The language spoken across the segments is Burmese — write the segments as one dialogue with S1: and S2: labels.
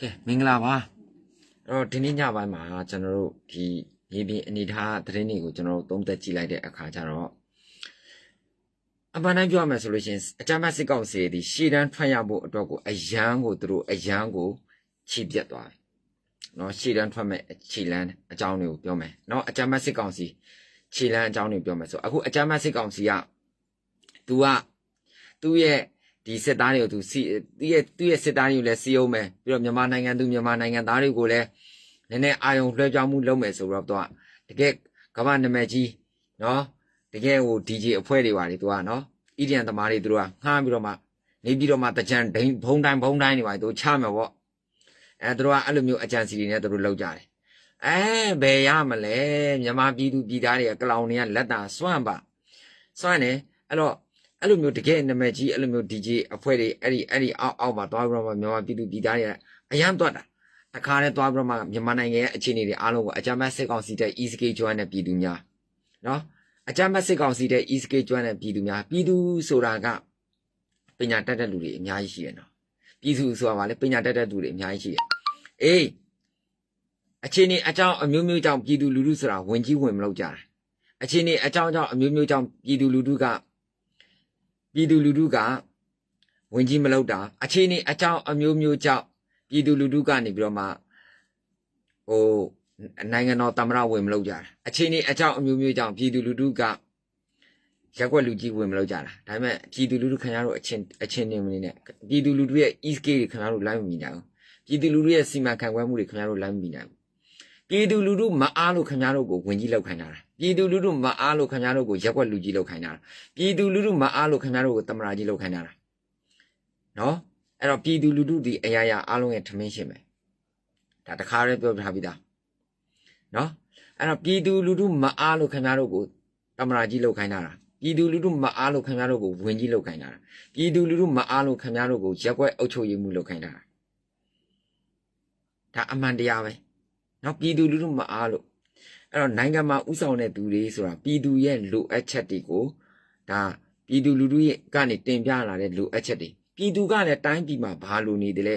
S1: ကဲမင်္ဂလာပါအဲ့တော့ဒီနေ့ညပိုင်းမှာကျွန်တော်တို့ဒီရေပြင်အနေထားသတင်းတွေကိုကျွန်တော်တို့သုံးသပ်ကြည့်လိုက်တဲ့အခါကျတော့အပန်းတိုင်းပြောရမယ်ဆိုလို့ရှိရင်အကြမ်းဖက်စစ်ကောင်စီဒီရှေ့တန်းထွက်ရဖို့အတွက်ကိုအယံကိုသူတို့အယံကိုခြိပြတ်သွားတယ်။နော်ရှေ့တန်းထွက်မဲ့ခြေလန်းအကြောင်းတွေကိုပြောမယ်။နော်အကြမ်းဖက်စစ်ကောင်စီခြေလန်းအကြောင်းတွေပြောမယ်ဆိုအခုအကြမ်းဖက်စစ်ကောင်စီက तू ကသူ့ရဲ့ဒီစစ်သားတွေကိုသူစီသူရဲ့သူရဲ့စစ်သားတွေကိုလည်းစီအောင်မယ်ပြီးတော့မြန်မာနိုင်ငံသူမြန်မာနိုင်ငံသားတွေကိုလည်းနည်းနည်းအာယုံလွှဲပြောင်းမှုလုပ်မယ်ဆိုတော့သူကတကယ်ကမ္ဘာနာမည်ကြီးနော်တကယ်ဟို DJ အဖွဲ့တွေပါလေသူကနော်ဣတိယန်သမားတွေသူတို့ကငှားပြီးတော့မှနေပြီးတော့မှတကြံဒိန်ဘုံတိုင်းဘုံတိုင်းတွေပါလေသူချမယ်ပေါ့အဲသူတို့ကအဲ့လိုမျိုးအကြံစီတွေနဲ့သူတို့လုပ်ကြတယ်အဲဘယ်ရမလဲမြန်မာပြည်သူပြည်သားတွေကကလောင်တွေကလက်တာစွန့်ပါစွန့်တယ်အဲ့တော့အဲ့လိုမျိုးတကယ်နာမည်ကြီးအဲ့လိုမျိုး DJ အဖွဲ့တွေအဲ့ဒီအဲ့ဒီအောက်အောက်မှာသွားပြီးတော့မြန်မာပြည်သူပြည်သားတွေအရန်သွားတာတခါနဲ့သွားပြီးတော့မြန်မာနိုင်ငံရဲ့အခြေအနေတွေအားလုံးကိုအကြမ်းဖက်စစ်ကောင်စီတဲ့ ESK ကျွမ်းတဲ့ပြည်သူများနော်အကြမ်းဖက်စစ်ကောင်စီတဲ့ ESK ကျွမ်းတဲ့ပြည်သူများပြည်သူဆိုတာကပညာတတ်တဲ့လူတွေအများကြီးရှိရနော်ပြည်သူဆိုတာကလည်းပညာတတ်တဲ့လူတွေအများကြီးရှိရအေးအခြေအနေအကြောင်းအမျိုးမျိုးကြောင့်ပြည်သူလူထုဆိုတာဝင်ကြီးဝင်မလို့ကြတာအခြေအနေအကြောင်းကြောင့်အမျိုးမျိုးကြောင့်ပြည်သူလူထုကပြည်သူလူထုကဝင်ကြီးမလောက်တာအခြေအနေအကြောင်းအမျိုးမျိုးကြောင့်ပြည်သူလူထုကနေပြီးတော့မှဟိုနိုင်ငံတော်တမရဝင်မလောက်ကြတာအခြေအနေအကြောင်းအမျိုးမျိုးကြောင့်ပြည်သူလူထုကရက်ွက်လူကြီးဝင်မလောက်ကြတာဒါပေမဲ့ပြည်သူလူထုခင်ဗျားတို့အချင်းအချင်းနေမနေနဲ့ပြည်သူလူထုရဲ့ escape တွေခင်ဗျားတို့လိုက်မမြင်ကြဘူးပြည်သူလူထုရဲ့စီမံခန့်ခွဲမှုတွေခင်ဗျားတို့လိုက်မမြင်ကြဘူးပြည်သူလူထုမအားလို့ခင်ဗျားတို့ကို ဝင်ကြီးလောက်ခိုင်းတာပြည်သူလူထုမအားလို့ခင်ဗျားတို့ကိုရက်ွက်လူကြီးလောက်ခိုင်းတာပြည်သူလူထုမအားလို့ခင်ဗျားတို့ကိုတမရာကြီးလောက်ခိုင်းတာနော်အဲ့တော့ပြည်သူလူထုဒီအရာရာအားလုံးရဲ့ထမင်းရှင်ပဲဒါတခါတည်းပြောပြထားပြီးသားနော်အဲ့တော့ပြည်သူလူထုမအားလို့ခင်ဗျားတို့ကိုတမရာကြီးလောက်ခိုင်းတာပြည်သူလူထုမအားလို့ခင်ဗျားတို့ကိုဝင်ကြီးလောက်ခိုင်းတာပြည်သူလူထုမအားလို့ခင်ဗျားတို့ကိုရက်ွက်အုပ်ချုပ်ရေးမှုလောက်ခိုင်းတာဒါအမှန်တရားပဲနော်ပြည်သူလူထုမအားလို့အဲ့တော့နိုင်ငံမှာဥဆောင်တဲ့သူတွေဆိုတာပြည်သူရဲ့လိုအပ်ချက်တွေကိုဒါပြည်သူလူထုရဲ့ကနေတင်ပြလာတဲ့လိုအပ်ချက်တွေပြည်သူကလည်းတိုင်းပြည်မှာဘာလိုနေတယ်လဲ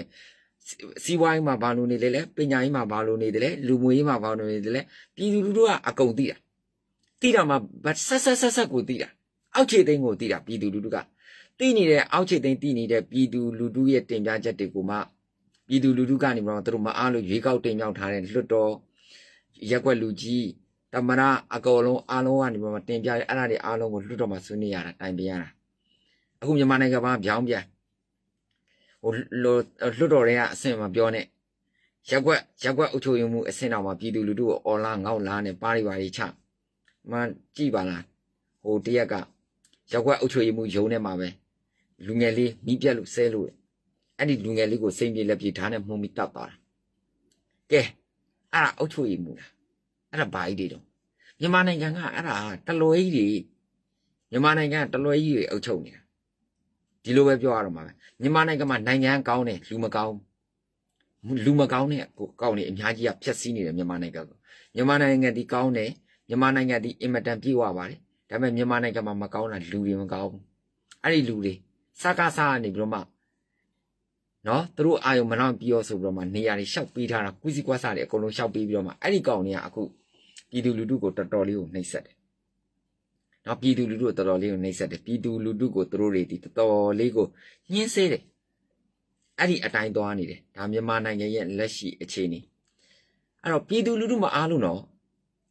S1: စီးပွားရေးမှာဘာလိုနေတယ်လဲပညာရေးမှာဘာလိုနေတယ်လဲလူမှုရေးမှာဘာလိုနေတယ်လဲပြည်သူလူထုကအကုန်သိတာသိတာမှာဆက်ဆက်ဆက်ဆက်ကိုသိတာအောက်ခြေသိန်းကိုသိတာပြည်သူလူထုကသိနေတဲ့အောက်ခြေသိန်းသိနေတဲ့ပြည်သူလူထုရဲ့တင်ပြချက်တွေကိုမှပြည်သူလူထုကနေပြီးတော့သူတို့မအားလို့ရွေးကောက်တင်မြောက်ထားတဲ့လွှတ်တော်ရက်ွက်လူကြီးတမနာအကောင်လုံးအားလုံးကနေပြီးတော့တင်ပြရအဲ့ဒါတွေအားလုံးကိုလွှတ်တော်မှာဆွေးနွေးရတာတိုင်ပင်ရတာအခုမြန်မာနိုင်ငံမှာဗျောင်းပြန်ဟိုလွှတ်တော်တွေကအဆင့်မှာပြောနေရက်ွက်ရက်ွက်အုပ်ချုပ်ရေးမှုအဆင့်တော်မှာပြည်သူလူထုကိုအော်လာငေါက်လာနေပါရီပါရီချမှန်ကြည့်ပါလားဟိုတရက်ကရက်ွက်အုပ်ချုပ်ရေးမှုယုံနေမှာပဲလူငယ်လေးမိပြက်လို့ဆဲလို့အဲ့ဒီလူငယ်လေးကိုစိတ်ပြေလက်ပြေဓာတ်နဲ့မှုံပြီးတောက်သွားတာကဲအဲ့ဒါအုတ်ချွေမှုလားအဲ့ဒါဘာကြီးတွေတော့မြန်မာနိုင်ငံကအဲ့ဒါတလွဲကြီးတွေမြန်မာနိုင်ငံကတလွဲကြီးတွေအုတ်ချုပ်နေတာဒီလိုပဲပြောရတော့မှာပဲမြန်မာနိုင်ငံမှာနိုင်ငံကောင်းတယ်လူမကောင်းလူမကောင်းတဲ့ကိုကောင်းနေအများကြီးကဖျက်ဆီးနေတယ်မြန်မာနိုင်ငံကမြန်မာနိုင်ငံဒီကောင်းတယ်မြန်မာနိုင်ငံဒီအင်မတန်ပြေဝပါတယ်ဒါပေမဲ့မြန်မာနိုင်ငံမှာမကောင်းတာလူတွေမကောင်းဘူးအဲ့ဒီလူတွေစကားစားနေပြီးတော့မှနော်သူတို့အာယုံမနောက်ပြီးရောဆိုပြီးတော့မှနေရာတွေရှောက်ပေးထားတာကုစီကွာစားတွေအကုန်လုံးရှောက်ပေးပြီးတော့မှအဲ့ဒီကောင်တွေကအခုပြည်သူလူထုကိုတော်တော်လေးကိုနှိပ်စက်တယ်။နော်ပြည်သူ လူထုကိုတော်တော်လေးကိုနှိပ်စက်တယ်ပြည်သူလူထုကိုသူတို့တွေဒီတော်တော်လေးကိုညှင်းဆဲတယ်။အဲ့ဒီအတိုင်းသွားနေတယ်ဒါမြန်မာနိုင်ငံရဲ့လက်ရှိအခြေအနေ။အဲ့တော့ပြည်သူလူထုမအားလို့နော်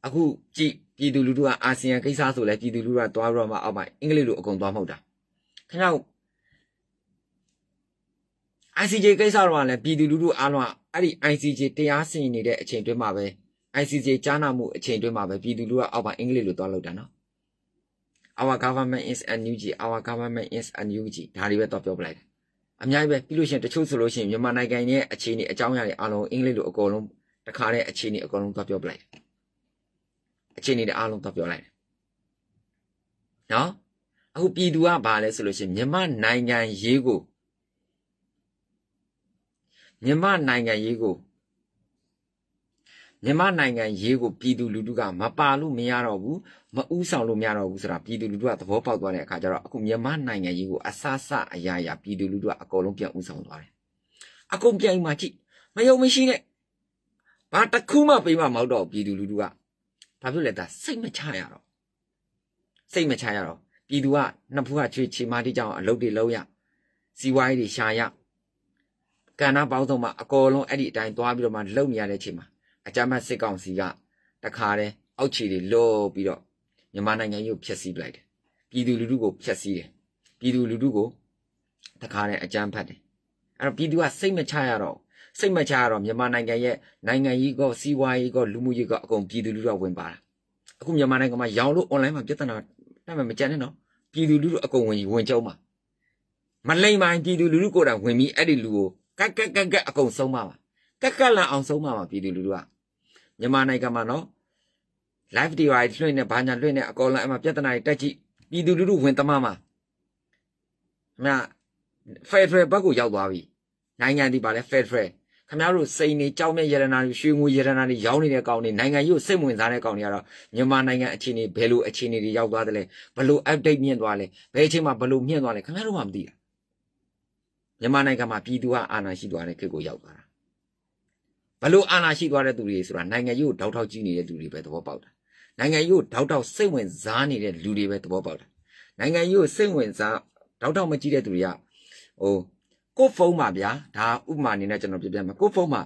S1: အခုကြည့်ပြည်သူလူထုကအာဆီယံကိစ္စဆိုလဲပြည်သူလူထုကသွားပြီးတော့မှအောက်ပိုင်းအင်္ဂလိပ်လိုအကုန်သွားမှုတ်တာ။ခင်ဗျား ICJ ကိစ္စတော့လည်းပြည်သူလူထုအားလုံးအဲ့ဒီ ICJ တရားစီရင်နေတဲ့အချိန်တွင်းမှာပဲ ICJ ကြားနာမှုအချိန်တွင်းမှာပဲပြည်သူလူထုကအောက်ပိုင်းအင်္ဂလိပ်လိုသွားလောက်တာနော် Our government is NUG our government is NUG ဒါတွေပဲတော့ပြောပလိုက်တယ်အများကြီးပဲပြီးလို့ရှိရင်တချို့ဆိုလို့ရှိရင်မြန်မာနိုင်ငံရဲ့အခြေအနေအကြောင်းအရာတွေအားလုံးအင်္ဂလိပ်လိုအကုန်လုံးတခါတဲ့အခြေအနေအကုန်လုံးသွားပြောပလိုက်တယ်အခြေအနေတွေအားလုံးသွားပြောလိုက်တယ်နော်အခုပြည်သူကဘာလဲဆိုလို့ရှိရင်မြန်မာနိုင်ငံရေးကိုမြန်မာနိုင်ငံရေးကိုမြန်မာနိုင်ငံရေးကိုပြည်သူလူထုကမပါလို့မရတော့ဘူးမဥဆောင်လို့မရတော့ဘူးဆိုတာပြည်သူလူထုကသဘောပေါက်သွားတဲ့အခါကျတော့အခုမြန်မာနိုင်ငံရေးကိုအဆအဆအရာရာပြည်သူလူထုကအကုန်လုံးပြန်ဥဆောင်သွားတယ်အကုန်ပြန်မှကြည့်မယုံမရှိနဲ့ဘာတစ်ခုမှပေးမှမဟုတ်တော့ပြည်သူလူထုကဘာဖြစ်လဲဒါစိတ်မချရတော့စိတ်မချရတော့ပြည်သူကနှစ်ဖူးကချွေချေမာတိကြောင်အလုပ်တွေလုပ်ရစီဝိုင်းတွေရှာရကဏ္ဍပေါင်းစုံမှာအကောလုံးအဲ့ဒီအတိုင်းသွားပြီးတော့မှလုံနေရတဲ့အချိန်မှာအကြမ်းဖက်စစ်ကောင်စီကတခါတည်းအောက်ခြေတွေလောပြီးတော့မြန်မာနိုင်ငံကြီးကိုဖျက်ဆီးပလိုက်တယ်ပြည်သူလူထုကိုဖျက်ဆီးတယ်ပြည်သူလူထုကိုတခါတည်းအကြမ်းဖက်တယ်အဲ့တော့ပြည်သူကစိတ်မချရတော့စိတ်မချရတော့မြန်မာနိုင်ငံရဲ့နိုင်ငံရေးကောစီးပွားရေးကောလူမှုရေးကောအကုန်ပြည်သူလူထုကဝင်ပါလာအခုမြန်မာနိုင်ငံမှာရောင်လို့ online မှာပြဿနာတက်မှမကြမ်းနဲ့နော်ပြည်သူလူထုအကုန်ဝင်ကြီးဝင်ကြုံပါမလိမ့်ပိုင်းပြည်သူလူထုကိုယ်တိုင်ဝင်ပြီးအဲ့ဒီလူကိုကက်ကက်ကက်ကက်အကုန်ဆုံးပါပါကက်ကက်လန်အောင်ဆုံးပါပါပြည်သူလူထုကမြန်မာနိုင်ငံမှာနော် live တွေပါလွှင့်နေဘာညာလွှင့်နေအကောင်လန်အမပြဿနာတွေတက်ကြည့်ပြည်သူလူထုဝင်တမမှာခမဖက်ဒရယ်ဘက်ကိုရောက်သွားပြီနိုင်ငံဒီပါလဲဖက်ဒရယ်ခမတို့စိန်နေကြောက်မြက်ရတနာတွေရွှေငွေရတနာတွေရောင်းနေတဲ့ကောင်တွေနိုင်ငံကြီးကိုစိတ်ဝင်စားတဲ့ကောင်တွေကတော့မြန်မာနိုင်ငံအခြေအနေဘယ်လိုအခြေအနေတွေရောက်သွားသလဲဘယ်လို update မြင့်သွားလဲဘယ်အချိန်မှာဘယ်လိုမြင့်သွားလဲခမတို့မှမသိဘူးမြန်မာနိုင်ငံမှာပြည်သူကအာဏာရှိသွားတဲ့ခေတ်ကိုရောက်သွားတာဘလို့အာဏာရှိသွားတဲ့သူတွေဆိုတာနိုင်ငံရေးကိုတောက်ထောက်ကြည့်နေတဲ့သူတွေပဲသဘောပေါက်တာနိုင်ငံရေးကိုတောက်ထောက်စိတ်ဝင်စားနေတဲ့လူတွေပဲသဘောပေါက်တာနိုင်ငံရေးကိုစိတ်ဝင်စားတောက်ထောက်မကြည့်တဲ့သူတွေကဟိုကိုဖုန်းပါဗျာဒါဥပမာအနေနဲ့ကျွန်တော်ပြပြမယ်ကိုဖုန်းမှာ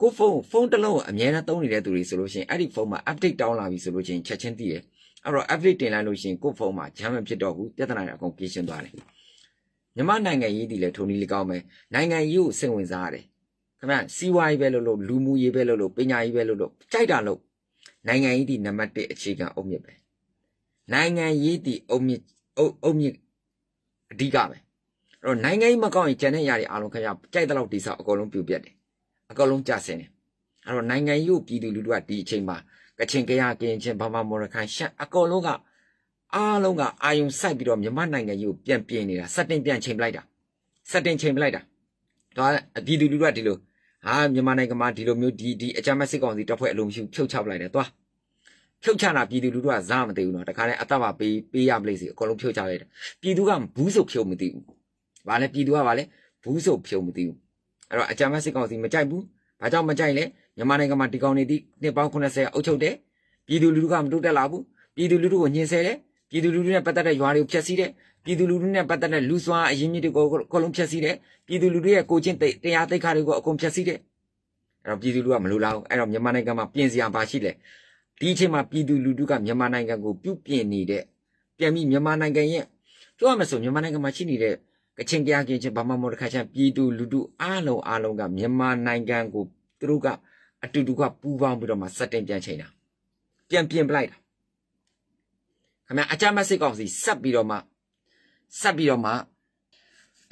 S1: ကိုဖုန်းဖုန်းတစ်လုံးကိုအများနဲ့သုံးနေတဲ့သူတွေဆိုလို့ရှိရင်အဲ့ဒီဖုန်းမှာ update တောင်းလာပြီဆိုလို့ရှိရင်ချက်ချင်းသိတယ်အဲ့တော့ update တင်လိုက်လို့ရှိရင်ကိုဖုန်းမှာ jam ဖြစ်တော့ဘူးပြဿနာတွေအကုန်ကင်းရှင်းသွားတယ်မြမနိုင်ငံရေးတည်လဲထုံနည်းလေးကောင်းမယ်နိုင်ငံရေးကိုစိတ်ဝင်စားရတယ်ခင်ဗျစီးပွားရေးပဲလို့လို့လူမှုရေးပဲလို့လို့ပညာရေးပဲလို့လို့ကြိုက်တာလို့နိုင်ငံရေးတည်နံပါတ်1အခြေခံအုတ်မြစ်ပဲနိုင်ငံရေးတည်အုတ်မြစ်အုတ်အုတ်မြစ်အဓိကပဲအဲ့တော့နိုင်ငံရေးမကောင်းရင်ကျန်တဲ့အရာတွေအားလုံးခင်ဗျကြိုက်တဲ့လောက်တိဆောက်အကုန်လုံးပြုတ်ပြတ်တယ်အကုန်လုံးကြဆင်းတယ်အဲ့တော့နိုင်ငံရေးကိုပြည်သူလူထုကဒီအချိန်မှာကချင်ကရကရင်ချင်းဘာမှမော်ရခိုင်ရှမ်းအကုန်လုံးကအားလုံးကအာယုံစိုက်ပြီးတော့မြန်မာနိုင်ငံကြီးကိုပြန်ပြင်နေတာစတင်ပြန်ချိန်ပလိုက်တာစတင်ချိန်ပလိုက်တာဒါအပြည်သူလူထုကဒီလိုဟာမြန်မာနိုင်ငံမှာဒီလိုမျိုးဒီဒီအကြမ်းမဲ့စစ်ကောင်စီတပ်ဖွဲ့အလုံးရှိဖြုတ်ချပလိုက်တယ်သွားဖြုတ်ချတာပြည်သူလူထုကစားမသိဘူးနော်တခါတည်းအသက်ပါပေးပေးရမလို့စီအကုန်လုံးဖြုတ်ချလိုက်တယ်ပြည်သူကဘူးစုပ်ဖြုတ်မသိဘူးဘာလဲပြည်သူကဘာလဲဘူးစုပ်ဖြုတ်မသိဘူးအဲ့တော့အကြမ်းမဲ့စစ်ကောင်စီမကြိုက်ဘူးဘာကြောင့်မကြိုက်လဲမြန်မာနိုင်ငံမှာဒီကောင်နေသည့်နှစ်ပေါင်း80အုပ်ချုပ်တယ်ပြည်သူလူထုကမတိုးတက်လာဘူးပြည်သူလူထုကိုညှဉ်းဆဲတယ်ပြည်သူလူထုနဲ့ပတ်သက်တဲ့ရွာတွေကိုဖျက်ဆီးတယ်ပြည်သူလူထုနဲ့ပတ်သက်တဲ့လူစွာအရင်းမြစ်တွေကိုအကုန်လုံးဖျက်ဆီးတယ်ပြည်သူလူထုရဲ့ကိုချင်းတရားသိက္ခာတွေကိုအကုန်ဖျက်ဆီးတယ်အဲ့တော့ပြည်သူလူကမလိုလားဘူးအဲ့တော့မြန်မာနိုင်ငံမှာပြင်စရာပါရှိလဲဒီအချိန်မှာပြည်သူလူထုကမြန်မာနိုင်ငံကိုပြုပြင်နေတဲ့ပြန်ပြီးမြန်မာနိုင်ငံရဲ့ပြောရမစို့မြန်မာနိုင်ငံမှာရှိနေတဲ့ကချင်ကြားကင်ချင်းဘာမှမဟုတ်တခါချမ်းပြည်သူလူထုအားလုံးအားလုံးကမြန်မာနိုင်ငံကိုသူတို့ကအတူတူကပူးပေါင်းပြီးတော့မှစတင်ပြန်ချိန်တာပြန်ပြင်ပလိုက်တာခင်ဗျာအကြမ်းမဲ့စိတ်ကောင်စီဆက်ပြီးတော့မှဆက်ပြီးတော့မှ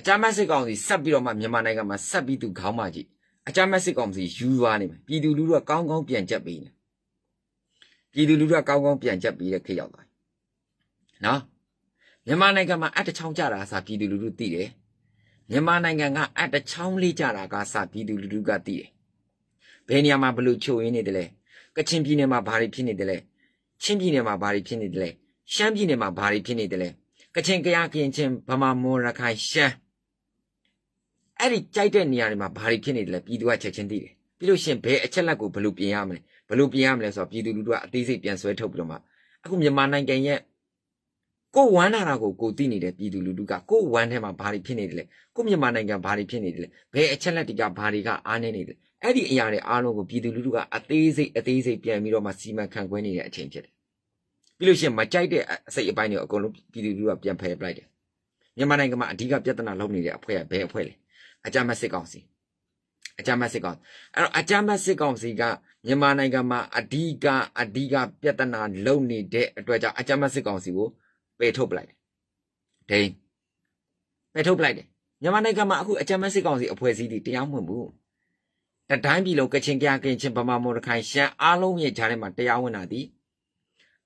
S1: အကြမ်းမဲ့စိတ်ကောင်စီဆက်ပြီးတော့မှမြန်မာနိုင်ငံမှာဆက်ပြီးသူခေါင်းမကြီးအကြမ်းမဲ့စိတ်ကောင်စီယူသွားနေမယ်ပြည်သူလူထုကကောင်းကောင်းပြန်ချက်ပေးနေပြည်သူလူထုကကောင်းကောင်းပြန်ချက်ပေးတဲ့ခေတ်ရောက်သွားပြီနော်မြန်မာနိုင်ငံမှာအတချောင်းကြတာအစားပြည်သူလူထုသိတယ်မြန်မာနိုင်ငံကအတချောင်းလေးကြတာကအစားပြည်သူလူထုကသိတယ်ဘယ်နေရာမှာဘလို့ချုပ်ရင်းနေတယ်လဲကချင်ပြည်နယ်မှာဘာတွေဖြစ်နေတယ်လဲချင်းပြည်နယ်မှာဘာတွေဖြစ်နေတယ်လဲရှမ်းပြည်နယ်မှာဘာတွေဖြစ်နေတယ်လဲကချင်ကယားကရင်ချင်းဗမာမွန်ရခိုင်ရှမ်းအဲ့ဒီကြိုက်တဲ့နေရာတွေမှာဘာတွေဖြစ်နေတယ်လဲပြည်သူကချက်ချင်းသိတယ်ပြီးလို့ရှင်ဘယ်အချက်လက်ကိုဘယ်လိုပြင်ရမလဲဘယ်လိုပြင်ရမလဲဆိုတော့ပြည်သူလူထုကအသေးစိတ်ပြန်ဆွဲထုတ်ပြီးတော့မှအခုမြန်မာနိုင်ငံရဲ့ကိုဝမ်းနာတာကိုကိုသိနေတဲ့ပြည်သူလူထုကကိုဝမ်းထဲမှာဘာတွေဖြစ်နေတယ်လဲကိုမြန်မာနိုင်ငံဘာတွေဖြစ်နေတယ်လဲဘယ်အချက်လက်တွေကဘာတွေကအားနေနေတယ်အဲ့ဒီအရာတွေအားလုံးကိုပြည်သူလူထုကအသေးစိတ်အသေးစိတ်ပြန်ပြီးတော့မှစီမံခန့်ခွဲနေတဲ့အချိန်ဖြစ်တယ်ပြီးလို့ရှိရင်မကြိုက်တဲ့အစိတ်အပိုင်းတွေအကုန်လုံးပြည်သူလူကပြန်ဖယ်ပလိုက်တယ်မြန်မာနိုင်ငံမှာအဓိကပြဿနာလုပ်နေတဲ့အဖွဲ့ကဘယ်အဖွဲ့လဲအကြမ်းမစစ်ကောင်စီအကြမ်းမစစ်ကောင်အဲ့တော့အကြမ်းမစစ်ကောင်စီကမြန်မာနိုင်ငံမှာအဓိကအဓိကပြဿနာလုပ်နေတဲ့အတွက်ကြောင့်အကြမ်းမစစ်ကောင်စီကိုပယ်ထုတ်ပလိုက်တယ်ဒိန်းပယ်ထုတ်ပလိုက်တယ်မြန်မာနိုင်ငံမှာအခုအကြမ်းမစစ်ကောင်စီအဖွဲ့အစည်းတွေတရားမဝင်ဘူးတတိုင်းပြည်လုံးကချင်ကြားကင်ချင်းဗမာမော်ရခိုင်ရှမ်းအားလုံးရဲ့ဂျားထဲမှာတရားဝင်တာဒီ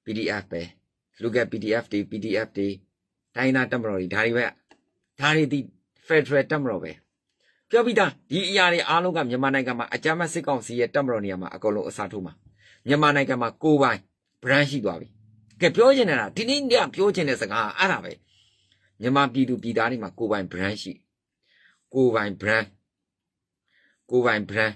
S1: PDF ပဲ look at PDF တွေ PDF တွေဒိုင်းနာတက်မတော်တွေဒါတွေပဲဒါတွေဒီ Federal တက်မတော်ပဲပြောပြီးသားဒီအရာတွေအားလုံးကမြန်မာနိုင်ငံမှာအကြမ်းဖက်စစ်ကောင်စီရဲ့တက်မတော်နေရာမှာအကုန်လုံးအစားထိုးမှာမြန်မာနိုင်ငံမှာကိုပိုင် brand ရှိသွားပြီကဲပြောချင်တာဒီနေ့ညပြောချင်တဲ့စကားအဲ့ဒါပဲမြန်မာပြည်သူပြည်သားတွေမှာကိုပိုင် brand ရှိကိုပိုင် brand ကိုပိုင် brand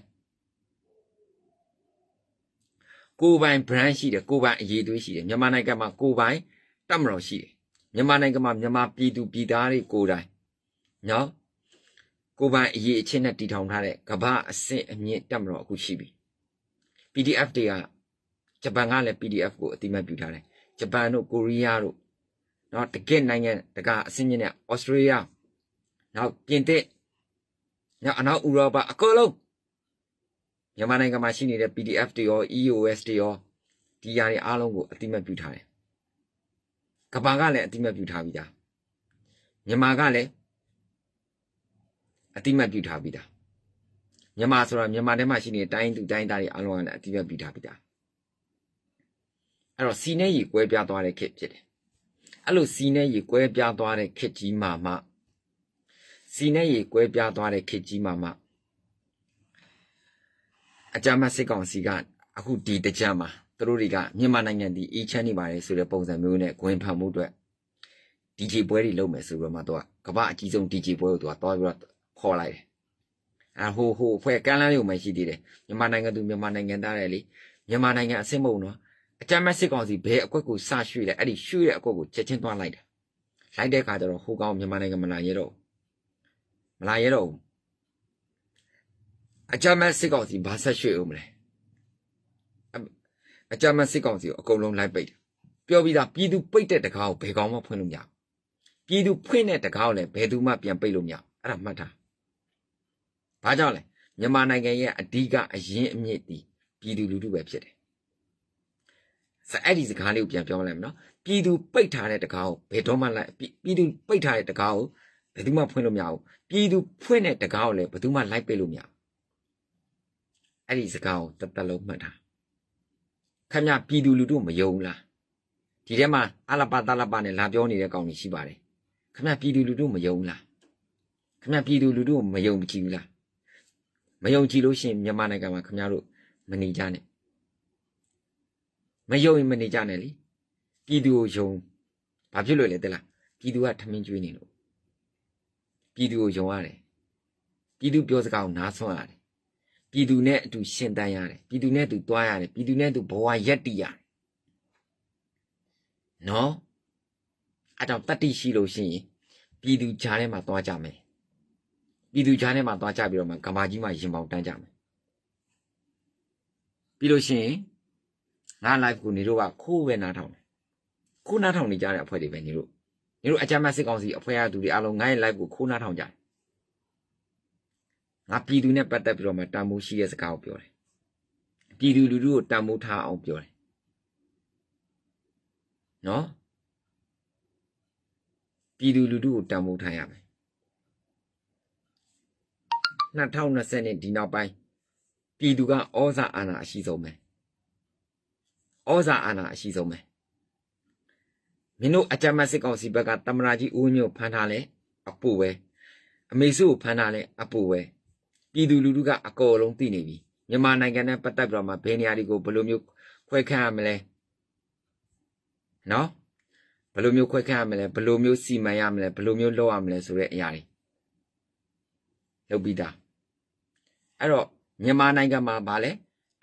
S1: ကိုပိုင် brand ရှိတယ်ကိုပိုင်အရေးသွေးရှိတယ်မြန်မာနိုင်ငံမှာကိုပိုင်တက်မတော်ရှိတယ်မြန်မာနိုင်ငံမှာမြန်မာပြည်သူပြည်သားတွေကိုတိုင်နော်ကိုပိုင်အရေးအချင်းနဲ့တည်ထောင်ထားတဲ့ကမ္ဘာအဆင့်အမြင့်တက်မတော်အခုရှိပြီ PDF တွေကဂျပန်ကလည်း PDF ကိုအတိမတ်ပြုထားတယ်ဂျပန်တို့ကိုရီးယားတို့နော်တကယ့်နိုင်ငံတကာအဆင့်မြင့်တဲ့ဩစတြေးလျနောက်ပြင်သစ်နောက်အနောက်ဥရောပအကုန်လုံးမြန်မာနိုင်ငံမှာရှိနေတဲ့ PDF တွေရော EOS တွေရောဒီຢာတွေအားလုံးကိုအတိမတ်ပြုထားတယ်။ကဘာကလည်းအတိမတ်ပြုထားပြီးသား။မြန်မာကလည်းအတိမတ်ပြုထားပြီးသား။မြန်မာဆိုတာမြန်မာထဲမှာရှိနေတဲ့တိုင်းသူတိုင်းသားတွေအားလုံးကအတိမတ်ပြုထားပြီးသား။အဲ့တော့စီနဲ့ရေကွဲပြားသွားတဲ့ခေတ်ဖြစ်တယ်။အဲ့လိုစီနဲ့ရေကွဲပြားသွားတဲ့ခေတ်ကြီးမှာမှစီနဲ့ရေကွဲပြားသွားတဲ့ခေတ်ကြီးမှာမှအကြမ်းဖက်စစ်ကောင်စီကအခုဒီတကြမ်းမှာသူတို့တွေကမြန်မာနိုင်ငံဒီအေးချမ်းနေပါတယ်ဆိုတဲ့ပုံစံမျိုးနဲ့ဂွင်ထွက်မှုအတွက် DJ ပွဲတွေလုပ်မယ်ဆိုပြီးမှသူကကမ္ဘာအကြီးဆုံး DJ ပွဲကိုသူကသွားပြီးတော့ခေါ်လိုက်တယ်။အဟိုဟိုဖွဲ့ကမ်းလန်းလေးကိုမှရှိသေးတယ်။မြန်မာနိုင်ငံသူမြန်မာနိုင်ငံသားတွေလေမြန်မာနိုင်ငံအဆင့်မဟုတ်နော်။အကြမ်းဖက်စစ်ကောင်စီဘဲအကွက်ကိုစရွှေ့လိုက်အဲ့ဒီရွှေ့တဲ့အကွက်ကိုချက်ချင်းသွားလိုက်တယ်။လိုက်တဲ့အခါကျတော့ဟိုကောင်မြန်မာနိုင်ငံမလာရတော့မလာရတော့ဘူးအကြမ်းမဲ့စစ်ကောင်စီဘာဆက်ရွှေ့ဦးမလဲအကြမ်းမဲ့စစ်ကောင်စီကိုအကုန်လုံးလိုက်ပိတ်တယ်ပြောပြီးသားပြည်သူပိတ်တဲ့တကားကိုဘယ်ကောင်မှဖွင့်လို့မရပြည်သူဖွင့်တဲ့တကားကိုလည်းဘယ်သူမှပြန်ပိတ်လို့မရအဲ့ဒါမှတ်ထားဘာကြောင့်လဲမြန်မာနိုင်ငံရဲ့အဓိကအရင်းအမြစ်ဒီပြည်သူလူထုပဲဖြစ်တယ်စအဲ့ဒီစကားလေးကိုပြန်ပြောလိုက်မယ်နော်ပြည်သူပိတ်ထားတဲ့တကားကိုဘယ်တော့မှလိုက်ပြည်သူပိတ်ထားတဲ့တကားကိုဘယ်သူမှဖွင့်လို့မရဘူးပြည်သူဖွင့်တဲ့တကားကိုလည်းဘယ်သူမှလိုက်ပိတ်လို့မရဘူးအဲ့ဒီစကားကိုတစ်သက်လုံးမှတ်တာခမပြည်သူလူထုမယုံလားဒီထဲမှာအလပတလပနဲ့လာပြောနေတဲ့ကောင်ကြီးရှိပါတယ်ခမပြည်သူလူထုမယုံလားခမပြည်သူလူထုမယုံကြည်ဘူးလားမယုံကြည်လို့ရှင်မြန်မာနိုင်ငံမှာခမတို့မနေကြနဲ့မယုံရင်မနေကြနဲ့လीပြည်သူကိုယုံဘာဖြစ်လို့လဲတဲ့လားပြည်သူကထမင်းကျွေးနေလို့ပြည်သူကိုယုံရတယ်ပြည်သူပြောစကားကိုနားဆွမ်းရတယ်ပြည်သူနဲ့အတူရှင်တန်ရတယ်ပြည်သူနဲ့အတူတွားရတယ်ပြည်သူနဲ့အတူဘဝရက်တည်ရတယ်နော်အဲကြောင့်တတ္တိရှိလို့ရှိရင်ပြည်သူကြားထဲမှာတွားကြမယ်ပြည်သူကြားထဲမှာတွားကြပြီးတော့မှကမာကြီးမှာရင်ပေါင်တန်းကြမယ်ပြီးလို့ရှိရင်ငါ live ကိုနေတို့ကခိုးပဲနားထောင်တယ်ခိုးနားထောင်နေကြတဲ့အဖွဲ့တွေပဲနေတို့နေတို့အကြမ်းမစစ်ကောင်စီအဖွဲ့အစည်းတွေအားလုံးငါရဲ့ live ကိုခိုးနားထောင်ကြတယ်ငါပြည်သူနဲ့ပတ်သက်ပြီးတော့မှတန်ဖိုးရှိတဲ့စကားကိုပြောတယ်ပြည်သူလူထုကိုတန်ဖိုးထားအောင်ပြောတယ်နော်ပြည်သူလူထုကိုတန်ဖိုးထားရမယ်2020နှစ်ဒီနောက်ပိုင်းပြည်သူကဩဇာအာဏာအရှိဆုံးပဲဩဇာအာဏာအရှိဆုံးပဲမင်းတို့အကြမ်းမစစ်ကောင်စီဘက်ကတမနာကြီးဦးညို့ဖမ်းထားလဲအပူပဲအမေစုကိုဖမ်းထားလဲအပူပဲပြည်သူလူထုကအကုန်လုံးသိနေပြီမြန်မာနိုင်ငံနဲ့ပတ်သက်ပြီးတော့မှဘယ်နေရာတွေကိုဘယ်လိုမျိုးခွဲခန့်ရမလဲနော်ဘယ်လိုမျိုးခွဲခန့်ရမလဲဘယ်လိုမျိုးစီမံရမလဲဘယ်လိုမျိုးလုပ်ရမလဲဆိုတဲ့အရာတွေလုပ်ပြီးသားအဲ့တော့မြန်မာနိုင်ငံမှာဗာလဲ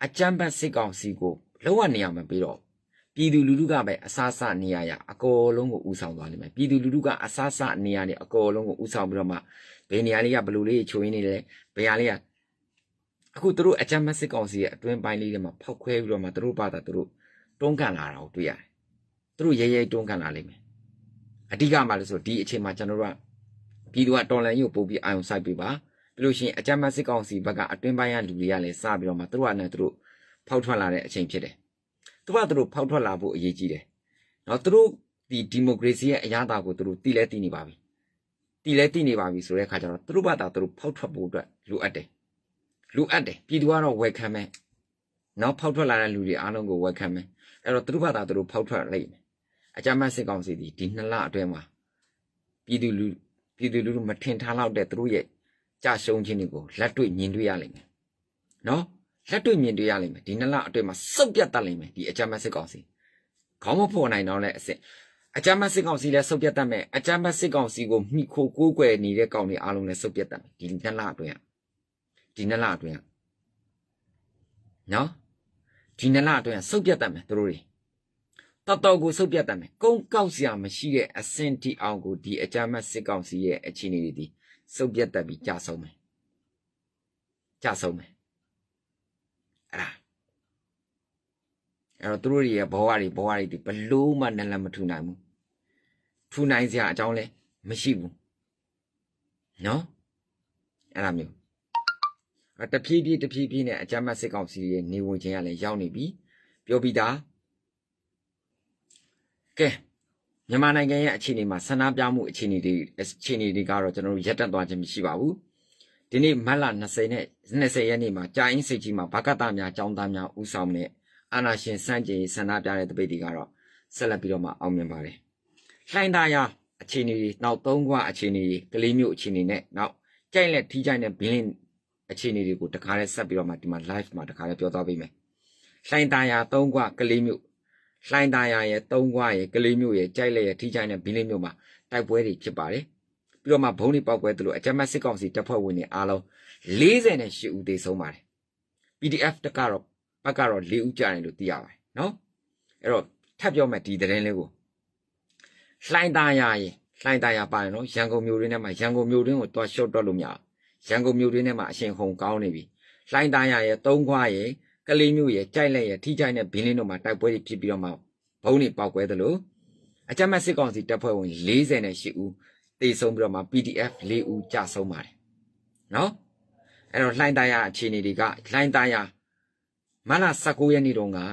S1: အကြမ်းဖက်စစ်ကောင်စီကိုလောက်ရနေရမှာပြီးတော့ပြည်သူလူထုကပဲအဆအဆနေရရအကောလုံးကိုဥဆောင်သွားနေမယ်ပြည်သူလူထုကအဆအဆနေရနေအကောလုံးကိုဥဆောင်ပြီးတော့မှဘယ်နေရာလေးကဘလူလေးချိုရင်းနေလဲဘယ်ဟာလေးကအခုသူတို့အကြမ်းမစစ်ကောင်စီရဲ့အတွင်းပိုင်းလေးတွေမှာဖောက်ခွဲပြီးတော့မှသူတို့ဘာသာသူတို့တွန်းကန်လာတာကိုတွေ့ရတယ်သူတို့ရဲရဲတွန်းကန်လာလိမ့်မယ်အဓိကမှလို့ဆိုဒီအချိန်မှာကျွန်တော်တို့ကပြည်သူကတော်လန်ကြီးကိုပို့ပြီးအာရုံစိုက်ပေးပါပြီးလို့ရှိရင်အကြမ်းမစစ်ကောင်စီဘက်ကအတွင်းပိုင်းကလူတွေကလည်းစပြီးတော့မှသူတို့ကလည်းသူတို့ဖောက်ထွက်လာတဲ့အချိန်ဖြစ်တယ်သူကသူတို့ဖောက်ထွက်လာဖို့အရေးကြီးတယ်နော်သူတို့ဒီဒီမိုကရေစီရဲ့အရာတာကိုသူတို့တည်လဲတည်နေပါပြီတည်လဲတည်နေပါပြီဆိုတဲ့အခါကျတော့သူတို့ဘာသာသူတို့ဖောက်ထွက်ဖို့အတွက်လိုအပ်တယ်လိုအပ်တယ်ပြည်သူကတော့ဝယ်ခံမယ်နောက်ဖောက်ထွက်လာတဲ့လူတွေအားလုံးကိုဝယ်ခံမယ်အဲ့တော့သူတို့ဘာသာသူတို့ဖောက်ထွက်လိမ့်မယ်အကြမ်းဖက်စစ်ကောင်စီဒီဒီနှစ်လအတွင်းမှာပြည်သူလူပြည်သူလူမထင်ထားလောက်တဲ့သူတို့ရဲ့ကြာရှုံးခြင်းတွေကိုလက်တွေ့မြင်တွေ့ရလိမ့်မယ်နော်လက်တွေ့မြင်တွေ့ရလိမ့်မယ်ဒီနှစ်လအတွင်းမှာစုပ်ပြတ်တတ်လိမ့်မယ်ဒီအကြမ်းဖက်စစ်ကောင်စီခေါင်းမဖော်နိုင်တော့တဲ့အဆင့်အကြမ်းဖက်စစ်ကောင်စီလည်းစုပ်ပြတ်တတ်မယ်အကြမ်းဖက်စစ်ကောင်စီကိုမှီခိုကိုးကွယ်နေတဲ့ကောင်တွေအားလုံးလည်းစုပ်ပြတ်တတ်မယ်ဒီနှစ်လအတွင်းဒီနှစ်လအတွင်းနော်ဒီနှစ်လအတွင်းစုပ်ပြတ်တတ်မယ်တို့တွေတော်တော်ကိုစုပ်ပြတ်တတ်မယ်ကုန်းကောက်စရာမရှိတဲ့အစင်တီအောင်ကိုဒီအကြမ်းဖက်စစ်ကောင်စီရဲ့အခြေအနေတွေဒီစုပ်ပြတ်တတ်ပြီးကြာဆုံးမယ်ကြာဆုံးမယ်အဲ့တော့သူတို့တွေရဲ့ဘဝတွေဘဝတွေဒီဘလို့မှနလမထူနိုင်ဘူးထူနိုင်စရာအကြောင်းလဲမရှိဘူးနော်အဲ့လိုမျိုးအတဖြည်းဖြည်းတဖြည်းဖြည်းနဲ့အကြမ်းမစစ်ကောင်စီရဲ့နေဝင်ခြင်းကလည်းရောက်နေပြီပြောပြီးသားကဲမြန်မာနိုင်ငံရဲ့အခြေအနေမှာဆန္ဒပြမှုအခြေအနေတွေအခြေအနေတွေကတော့ကျွန်တော်တို့ရပ်တန့်သွားခြင်းမရှိပါဘူးဒီနေ့မတ်လ20နဲ့20ရက်နေ့မှာကြာအင်းစိတ်ကြီးမှာဘကတများចောင်းသားများဥဆောင်တဲ့အာဏာရှင်စန့်ကျင်ဆန္ဒပြတဲ့တပိတ်တွေကတော့ဆက်လက်ပြီးတော့မှအောင်မြင်ပါတယ်လှိုင်းသားရအခြေအနေတွေနောက်သုံးခွအခြေအနေတွေကလေးမျိုးအခြေအနေနဲ့နောက်ကြိုက်လက်ထီးကြိုက်တဲ့ဘင်းလင်းအခြေအနေတွေကိုတခါလဲဆက်ပြီးတော့မှဒီမှာ live မှာတခါလဲပြောသွားပေးမယ်လှိုင်းသားရသုံးခွကလေးမျိုးလှိုင်းသားရရဲ့သုံးခွရဲ့ကလေးမျိုးရဲ့ကြိုက်လက်ရဲ့ထီးကြိုက်တဲ့ဘင်းလင်းမျိုးမှာတိုက်ပွဲတွေဖြစ်ပါတယ်ပြီးတော့မှဘုံတွေပောက်ကွဲသလိုအကြမ်းဖက်စစ်ကောင်စီတပ်ဖွဲ့ဝင်တွေအားလုံး48ဦးသေဆုံးပါတယ် PDF တကတော့ဘက်ကတော့၄ဦးကြာတယ်လို့သိရပါတယ်နော်အဲ့တော့ထပ်ပြောမယ်ဒီသတင်းလေးကိုလှိုင်းသားရရင်လှိုင်းသားရပါတယ်နော်ရန်ကုန်မြို့တွင်းထဲမှာရန်ကုန်မြို့တွင်းကိုသွား short တော့လို့မရရန်ကုန်မြို့တွင်းထဲမှာအရှင်ဟုန်ကောင်းနေပြီလှိုင်းသားရရဲ့သုံးခွားရဲ့ကလေးမျိုးရဲ့ကြိုက်လက်ရဲ့ထိကြိုက်တဲ့ဘင်းလင်းတို့မှာတိုက်ပွဲတွေဖြစ်ပြီးတော့မှဘုံတွေပောက်ကွဲသလိုအကြမ်းမဲ့စစ်ကောင်စီတပ်ဖွဲ့ဝင်48ဦးတေဆုံးပြီးတော့မှ PDF 4ဦးကြာဆုံးပါတယ်နော်အဲ့တော့လှိုင်းသားရအခြေအနေတွေကလှိုင်းသားရမလ19ရက်နေ့တုန်းကည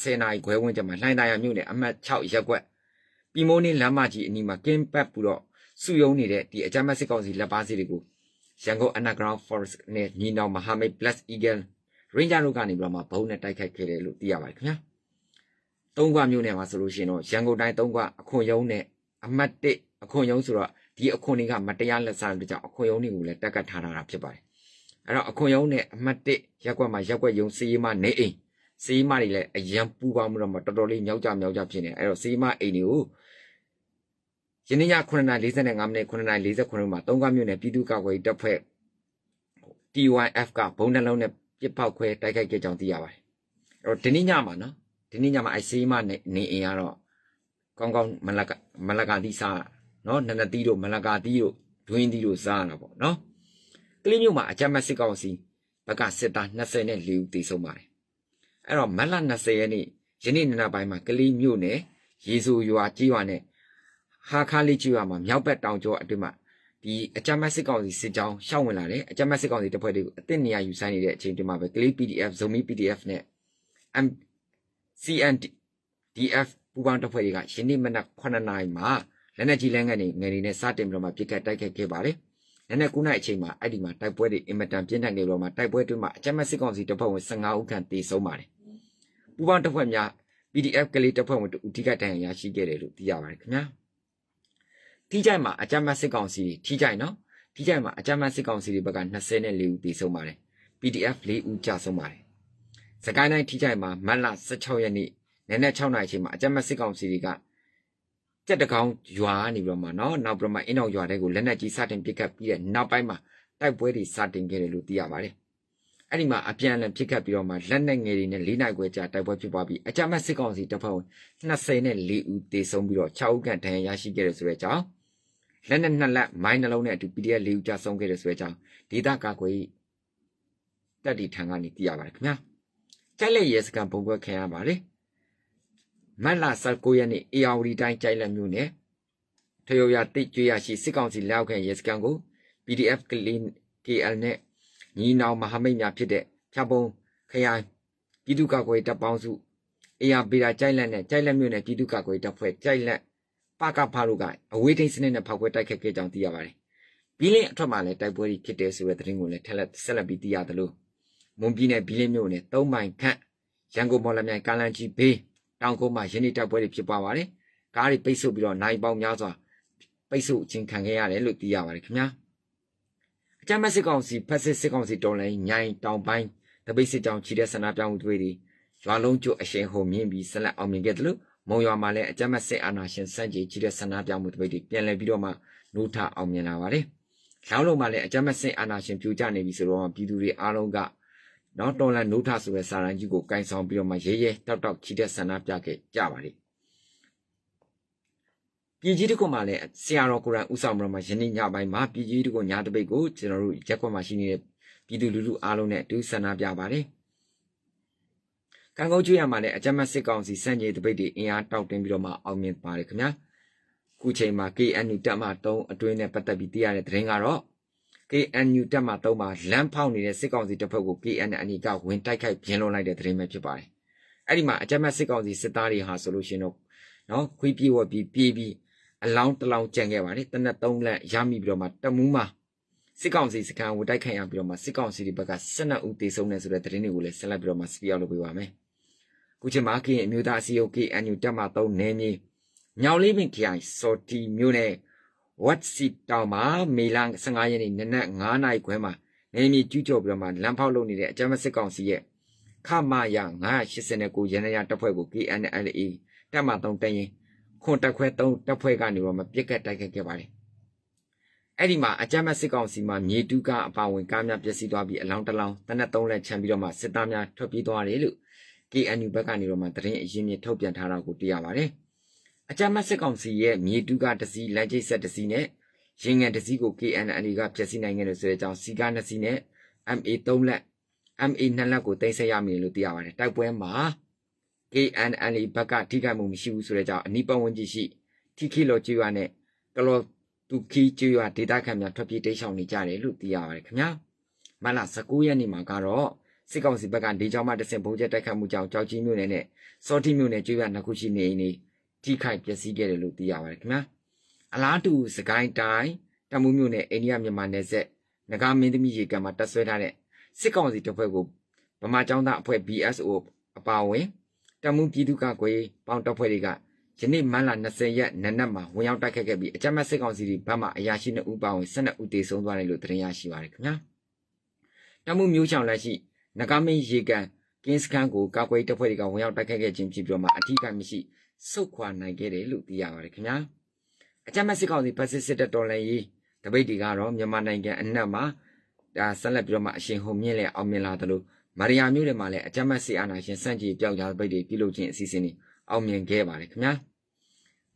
S1: 10နာရီခွဲဝန်းကျင်မှာလှိုင်သာယာမြို့နယ်အမှတ်6ရပ်ကွက်ပြည်မိုးနင်းလမ်းမကြီးအနီးမှာကင်းပတ်ပြီးတော့စုယုံနေတဲ့ဒီအကြမ်းဖက်စစ်ကောင်စီလက်ပါစီတွေကိုရန်ကုန် Underground Forest နဲ့ညီနောင်မဟာမိတ် Plus Eagle Ranger တို့ကနေပြီးတော့မှဘုံနဲ့တိုက်ခိုက်ခဲ့တယ်လို့သိရပါတယ်ခင်ဗျာ။သုံးခွမြို့နယ်မှာဆိုလို့ရှိရင်တော့ရန်ကုန်တိုင်းသုံးခွအခွန်ရုံးနဲ့အမှတ်1အခွန်ရုံးဆိုတော့ဒီအခွန်တွေကမတရားလက်စားလို့ကြောင့်အခွန်ရုံးတွေကိုလည်းတက်ကတ်ထားတာဖြစ်ပါတယ်အဲ့တော့အခွန်ရုံးနဲ့အမှတ်၁ရက်ကွက်မှာရက်ကွက်ရုံးစီးမနေအိမ်စီးမတွေလည်းအရန်ပူပေါင်းပြီးတော့မှတော်တော်လေးမြောက်ကြမြောက်ကြဖြစ်နေအဲ့တော့စီးမအိမ်တွေကိုယနေ့ည9:45မိနစ်9:49မှာတုံးကမြို့နယ်ပြည်သူ့ကာကွယ်တပ်ဖွဲ့ TYF ကဘုံနှလုံးနဲ့ပြစ်ပေါက်ခွဲတိုက်ခိုက်ခဲ့ကြောင်းသိရပါတယ်။အဲ့တော့ဒီနေ့ညမှာနော်ဒီနေ့ညမှာအစီမနေနေအင်ကတော့ကောင်းကောင်းမလကမလကတိစားနော်နနတိတို့မလကတိတို့ဒွင်းတိတို့စားရတာပေါ့နော်။ကလေးမြို့မှာအကြမ်းဖက်စစ်ကောင်စီဘက်ကစစ်သား24ဦးသေဆုံးပါတယ်။အဲ့တော့မတ်လ20ရက်နေ့ယနေ့နနပိုင်းမှာကလေးမြို့နယ်ရေဆိုရွာကြီးရွာနဲ့ဟာခါလေးကြီးရွာမှာမြောက်ဘက်တောင်ကျောအတွင်းမှာဒီအကြမ်းဖက်စစ်ကောင်စီစစ်ကြောင်းရှောက်ဝင်လာတယ်အကြမ်းဖက်စစ်ကောင်စီတပ်ဖွဲ့တွေကိုအစ်စ်နေရာယူဆိုင်နေတဲ့အချိန်တွင်မှာပဲကလေး PDF ဇုံမီ PDF နဲ့ CNDF ပူပေါင်းတပ်ဖွဲ့တွေကယနေ့မနက်9:00နာရီမှာလက်နက်ကြီးလက်ငယ်တွေငယ်တွေနဲ့စတင်ပြီးတော့မှပြစ်ခတ်တိုက်ခိုက်ခဲ့ပါတယ်။နနက်9နာရီအချိန်မှာအဲ့ဒီမှာတိုက်ပွဲတွေအင်မတန်ပြင်းထန်နေလို့မှာတိုက်ပွဲတွေမှာအကြမ်းမဲ့စစ်ကောင်စီတပ်ဖွဲ့ဝင်15ဦးခန့်တေဆုံးပါတယ်။ပူပေါင်းတပ်ဖွဲ့များ PDF ကလေးတပ်ဖွဲ့ဝင်တို့အဓိကတန်ရာရှိခဲ့တယ်လို့သိရပါတယ်ခင်ဗျာ။ထိကြိုက်မှာအကြမ်းမဲ့စစ်ကောင်စီထိကြိုက်နော်။ထိကြိုက်မှာအကြမ်းမဲ့စစ်ကောင်စီတွေဘက်က24ဦးတေဆုံးပါတယ်။ PDF 4ဦးကြာဆုံးပါတယ်။စကိုင်းတိုင်းထိကြိုက်မှာမတ်လ16ရက်နေ့နနက်6နာရီအချိန်မှာအကြမ်းမဲ့စစ်ကောင်စီတွေကကြက်တကောင်ရွာနေပြီးတော့မှနော်နောက်ပြီးတော့မှအင်းအောင်ရွာတဲ့ကိုလက်နက်ကြီးစတင်ပစ်ခတ်ပြီးတဲ့နောက်ပိုင်းမှာတိုက်ပွဲတွေစတင်ခဲ့တယ်လို့သိရပါတယ်အဲ့ဒီမှာအပြန်အလှန်ပစ်ခတ်ပြီးတော့မှလက်နက်ငယ်တွေနဲ့၄နိုင်ခွဲကြာတိုက်ပွဲဖြစ်ပွားပြီးအကြမ်းဖက်စစ်ကောင်စီတပ်ဖွဲ့24ဦးသေဆုံးပြီးတော့6ဦးခန့်ဒဏ်ရာရရှိခဲ့တယ်ဆိုတဲ့အကြောင်းလက်နက်နှစ်လက်မိုင်းနှလုံးနဲ့အတူ PDF ၄ဦးကြာဆုံးခဲ့တယ်ဆိုတဲ့အကြောင်းဒေသကာကွယ်တပ်တီထံကနေသိရပါတယ်ခင်ဗျာကြက်လက်ရဲစကန်ဘုံကွက်ခံရပါလေမတ်လ19ရက်နေ့အေယာဝတီတိုင်းကြိုက်လက်မြို့နယ်ထရုတ်ရတိတ်ကျွေးရရှိစစ်ကောင်စီလက်အောက်ခံရဲစခန်းကို PDF ကလင်း KL နဲ့ညီနောင်မဟာမိတ်များဖြစ်တဲ့ဖြာပုံခရိုင်ပြည်သူ့ကာကွယ်တပ်ပေါင်းစုအေယာဗီရာကြိုက်လက်နဲ့ကြိုက်လက်မြို့နယ်ပြည်သူ့ကာကွယ်တပ်ဖွဲ့ကြိုက်လက်ပကဖားတို့ကအဝေးထိန်းစနစ်နဲ့ဖောက်ခွဲတိုက်ခတ်ခဲ့ကြောင်းသိရပါတယ်။ဘီလင်းအထွက်မှာလည်းတိုက်ပွဲတွေဖြစ်တယ်ဆိုတဲ့သတင်းကိုလည်းထက်လက်ဆက်လက်ပြီးသိရတယ်လို့မွန်ပြည်နယ်ဘီလင်းမြို့နယ်၃မိုင်ခန့်ရန်ကုန်မော်လမြိုင်ကားလမ်းကြီးဘေးတောင်ကုန်းမှာယနေ့တိုက်ပွဲတွေဖြစ်ပွားပါတယ်။ကားတွေပိတ်ဆို့ပြီးတော့နိုင်ပေါင်းများစွာပိတ်ဆို့ခြင်းခံခဲ့ရတယ်လို့သိရပါတယ်ခင်ဗျာ။အကြမ်းဖက်စစ်ကောင်စီဖက်စစ်စစ်ကောင်စီတော်လှန်ရေးညိုင်တောင်ပိုင်းတပိတ်စစ်ကြောင်ခြိတဲ့ဆန္ဒပြမှုတွေတွေရွာလုံးကျွတ်အရှင်ဟုံမြင့်ပြီးဆက်လက်အောင်မြင်ခဲ့တယ်လို့မုံရွာမှာလည်းအကြမ်းဖက်စစ်အာဏာရှင်စန့်ကျင်ခြိတဲ့ဆန္ဒပြမှုတပိတ်တွေပြန်လည်ပြီးတော့မှနှိုးထအောင်မြင်လာပါတယ်။လောင်းလုံးမှာလည်းအကြမ်းဖက်စစ်အာဏာရှင်ပြိုကျနေပြီဆိုတော့ပြည်သူတွေအားလုံးကနော်တော်လန်နုထဆိုတဲ့စာရန်ကြီးကိုကန်ဆောင်ပြီးတော့မှရဲရဲတောက်တောက်ချီတဲ့ဆန္ဒပြခဲ့ကြပါလိမ့်ပြည်ကြီးတကွန်မှာလည်းဆရာတော်ကိုရန်ဦးဆောင်ပြီးတော့မှယနေ့ညပိုင်းမှာပြည်ကြီးတကွန်ညတပိတ်ကိုကျွန်တော်တို့ရက်ကွက်မှာရှိနေတဲ့ပြည်သူလူထုအားလုံးနဲ့အတူဆန္ဒပြပါတယ်ကံကောက်ကျွေးရမှာလည်းအကြမ်းမစစ်ကောင်စီစန့်ကျင်တပိတ်တွေအင်အားတောက်တင်းပြီးတော့မှအောင်မြင်ပါတယ်ခင်ဗျာခုချိန်မှာ KNU တက်မှ3အတွင်းနဲ့ပတ်သက်ပြီးသိရတဲ့သတင်းကတော့ KNU တပ်မ3မှာလမ်းဖောက်နေတဲ့စစ်ကောင်စီတပ်ဖွဲ့ကို KNN ကဝင်တိုက်ခိုက်ပြင်းလွန်လိုက်တဲ့သတင်းပဲဖြစ်ပါတယ်။အဲ့ဒီမှာအကြမ်းမဲ့စစ်ကောင်စီစစ်သားတွေဟာဆိုလို့ရှိရင်တော့နော်ခွေးပြေဝတ်ပြီးပြေးပြီးအလောင်းတလောင်းကြံခဲ့ပါတယ်။တနက်3လက်ရမိပြီးတော့မှတမူးမှာစစ်ကောင်စီစခန်းကိုတိုက်ခိုက်ရပြီးတော့မှစစ်ကောင်စီဒီဘက်က12ဦးသေဆုံးတယ်ဆိုတဲ့သတင်းတွေကိုလည်းဆက်လက်ပြီးတော့မှစပီအောင်လုပ်ပေးပါမယ်။ခုချိန်မှာ KNU အမျိုးသားအစည်းအရုံး KNU တပ်မ3နယ်မြေညောင်လေးပင် KI စော်တီမြို့နယ်ဝတ်စီတောင်မှာမေလ15ရက်နေ့နနက်9နာရီခွဲမှာနေမီကျူးကျော်ပြီးတော့မှလမ်းဖောက်လုပ်နေတဲ့အကြမ်းဖက်စစ်ကောင်စီရဲ့ခမာယ989ရန်ရတပ်ဖွဲ့ကို KNLA တပ်မ3တရင်ခွန်တပ်ခွဲ3တပ်ဖွဲ့ကနေတော့မှပြစ်ကတ်တိုက်ခတ်ခဲ့ပါတယ်။အဲ့ဒီမှာအကြမ်းဖက်စစ်ကောင်စီမှမြေတူးကအပါဝင်ကားများပျက်စီးသွားပြီးအလောင်းတလောင်းတနက်3လက်ချန်ပြီးတော့မှစစ်သားများထွက်ပြေးသွားတယ်လို့ KNU ဘက်ကနေတော့မှသတင်းအရင်းမြစ်ထုတ်ပြန်ထားတာကိုသိရပါတယ်။အကြမ်းမစစ်ကောင်စီရဲ့မြေတူးကတစီလက်ကျိတ်ဆက်တစီနဲ့ရင်ငံတစီကို KNL ကဖျက်ဆီးနိုင်ခဲ့လို့ဆိုတဲ့အကြောင်းစီကားနှစ်စီနဲ့ MA 3လက် MA 2လက်ကိုတင်ဆက်ရမယ်လို့သိရပါတယ်တိုက်ပွဲမှာ KNL ဘက်ကထိခိုက်မှုမရှိဘူးဆိုတဲ့အကြောင်းအနီးပတ်ဝန်းကျင်ရှိထိခိလောကျွာနဲ့ကလောတူခီကျွာဒေတာခံများထွက်ပြေးတိတ်ဆောင်နေကြတယ်လို့သိရပါတယ်ခင်ဗျာမလ19ရက်နေ့မှာကတော့စစ်ကောင်စီဘက်က၄ချောင်းမှတဆင့်ဘုံကျက်တိုက်ခတ်မှုကြောင့်ကြောက်ကြီးမြို့နယ်နဲ့စောတိမြို့နယ်ကျွာနှစ်ခုရှိနေနေတယ်ထိခိုက်ပျက်စီးခဲ့တယ်လို့သိရပါတယ်ခင်ဗျာအလားတူစကိုင်းတိုင်းတမူးမြို့နယ်အိန္ဒိယမြန်မာနယ်စပ်ငကားမင်းသမီးရေကံမှာတက်ဆွဲထားတဲ့စစ်ကောင်စီတပ်ဖွဲ့ကိုဗမာကျောင်းသားအဖွဲ့ BSO အပါအဝင်တမူးပြည်သူ့ကကွယ်ပေါင်းတပ်ဖွဲ့တွေကယနေ့မတ်လ20ရက်နနက်မှာဝင်ရောက်တိုက်ခတ်ခဲ့ပြီးအကြမ်းဖက်စစ်ကောင်စီတွေဘက်မှအရာရှိ2ဦးပါဝင်12ဦးသေဆုံးသွားတယ်လို့သတင်းရရှိပါတယ်ခင်ဗျာတမူးမျိုးချောင်လက်ရှိငကားမင်းရေကံကင်းစခန်းကိုကာကွယ်တပ်ဖွဲ့တွေကဝင်ရောက်တိုက်ခတ်ခဲ့ခြင်းဖြစ်ပြီးတော့မှအထူးကမရှိဆုတ်ခွာနိုင်ခဲ့တယ်လို့သိရပါတယ်ခင်ဗျာအကြမ်းမဲ့စစ်ကောင်စီပစစ်စစ်တပ်တော်လှန်ရေးတပိတ်တွေကတော့မြန်မာနိုင်ငံအနှံ့မှာဒါဆက်လက်ပြီးတော့မှအရှင်ဟုန်မြင့်လည်းအောင်မြင်လာတယ်လို့မာရီယာမျိုးတွေမှာလည်းအကြမ်းမဲ့စစ်အာဏာရှင်စန့်ကျင်ပြောက်ကြတပိတ်တွေပြုလုပ်ခြင်းအစီအစဉ်တွေအောင်မြင်ခဲ့ပါတယ်ခင်ဗျာ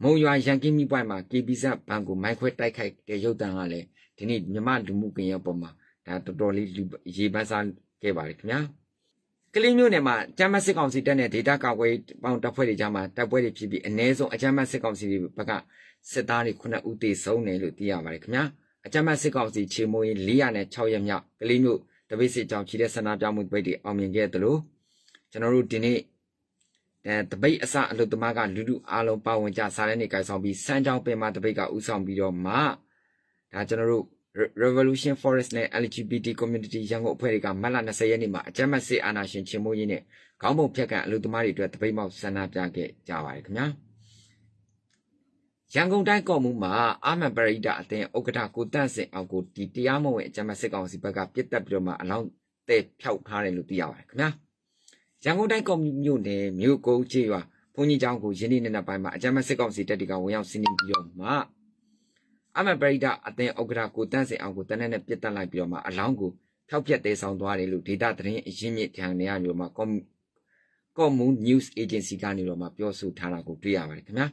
S1: မုံရွာရန်ကင်းမိပွိုင်မှာ KBZ ဘဏ်ကိုမိုင်းခွဲတိုက်ခိုက်တဲ့ရုပ်သံကလည်းဒီနေ့မြမလူမှုကွန်ရက်ပေါ်မှာဒါတော်တော်လေးရေးပန်းစားခဲ့ပါတယ်ခင်ဗျာကလေးမျိုးနယ်မှာကျမ်းမစစ်ကောင်စီတက်တဲ့ဒေတာကာကွယ်ပေါင်းတပ်ဖွဲ့တွေကြားမှာတပ်ပွဲတွေဖြစ်ပြီးအ ਨੇ ဆုံးအကျမ်းမစစ်ကောင်စီဘက်ကစစ်သားတွေ9ဦးသေဆုံးတယ်လို့သိရပါတယ်ခင်ဗျာအကျမ်းမစစ်ကောင်စီချေမိုးရင်406ရက်မြောက်ကလေးမျိုးတပိတ်စစ်ကြောင်ချီတဲ့ဆန္ဒပြမှုပိတ်တွေအောင်မြင်ခဲ့တယ်လို့ကျွန်တော်တို့ဒီနေ့အဲတပိတ်အစအလုပ်သမားကလူလူအားလုံးပါဝင်ကြစားတဲ့နေကြဆောင်ပြီးစမ်းချောင်းပင်မှာတပိတ်ကဥဆောင်ပြီးတော့မှဒါကျွန်တော်တို့ Revolution Forest နဲ့ LGBT Community ရန်ကုန်အဖွဲ့တွေကမတ်လ20ရက်နေ့မှာအကြမ်းဖက်စစ်အာဏာရှင်ချေမှုန်းရေးနဲ့ခေါင်းပုံဖျက်ကန်အလို့သမားတွေအတွက်တပိတ်မောက်ဆန္ဒပြခဲ့ကြပါတယ်ခင်ဗျာရန်ကုန်တိုင်းကော်မူမှာအာမန်ပရိဒအသင်းဥက္ကဋ္ဌကိုတန့်စင်အောင်ကိုဒီတရားမဝင်အကြမ်းဖက်စစ်ကောင်စီဘက်ကပြစ်တက်ပြီးတော့မှအလောင်းတဲ့ဖြောက်ထားတယ်လို့သိရပါတယ်ခင်ဗျာရန်ကုန်တိုင်းကော်မူမြို့နယ်မြို့ကုန်းချေရွာဘုန်းကြီးကျောင်းကိုယနေ့နေ့နောက်ပိုင်းမှာအကြမ်းဖက်စစ်ကောင်စီတပ်တွေကဝင်ရောက်စီးနင်းပြီးတော့မှအမပရိဒအသင်းဥက္ကဋ္ဌကိုတန့်စင်အောင်ကိုတနက်နဲ့ပြစ်တက်လိုက်ပြီးတော့မှအလောင်းကိုဖျောက်ပြက်တဲဆောင်သွားတယ်လို့ဒေတာသတင်းအရင်းမြစ်ထံနေရမျိုးမှာကော့မူ news agency ကနေတော့မှပြောဆိုထားတာကိုတွေ့ရပါတယ်ခင်ဗျာ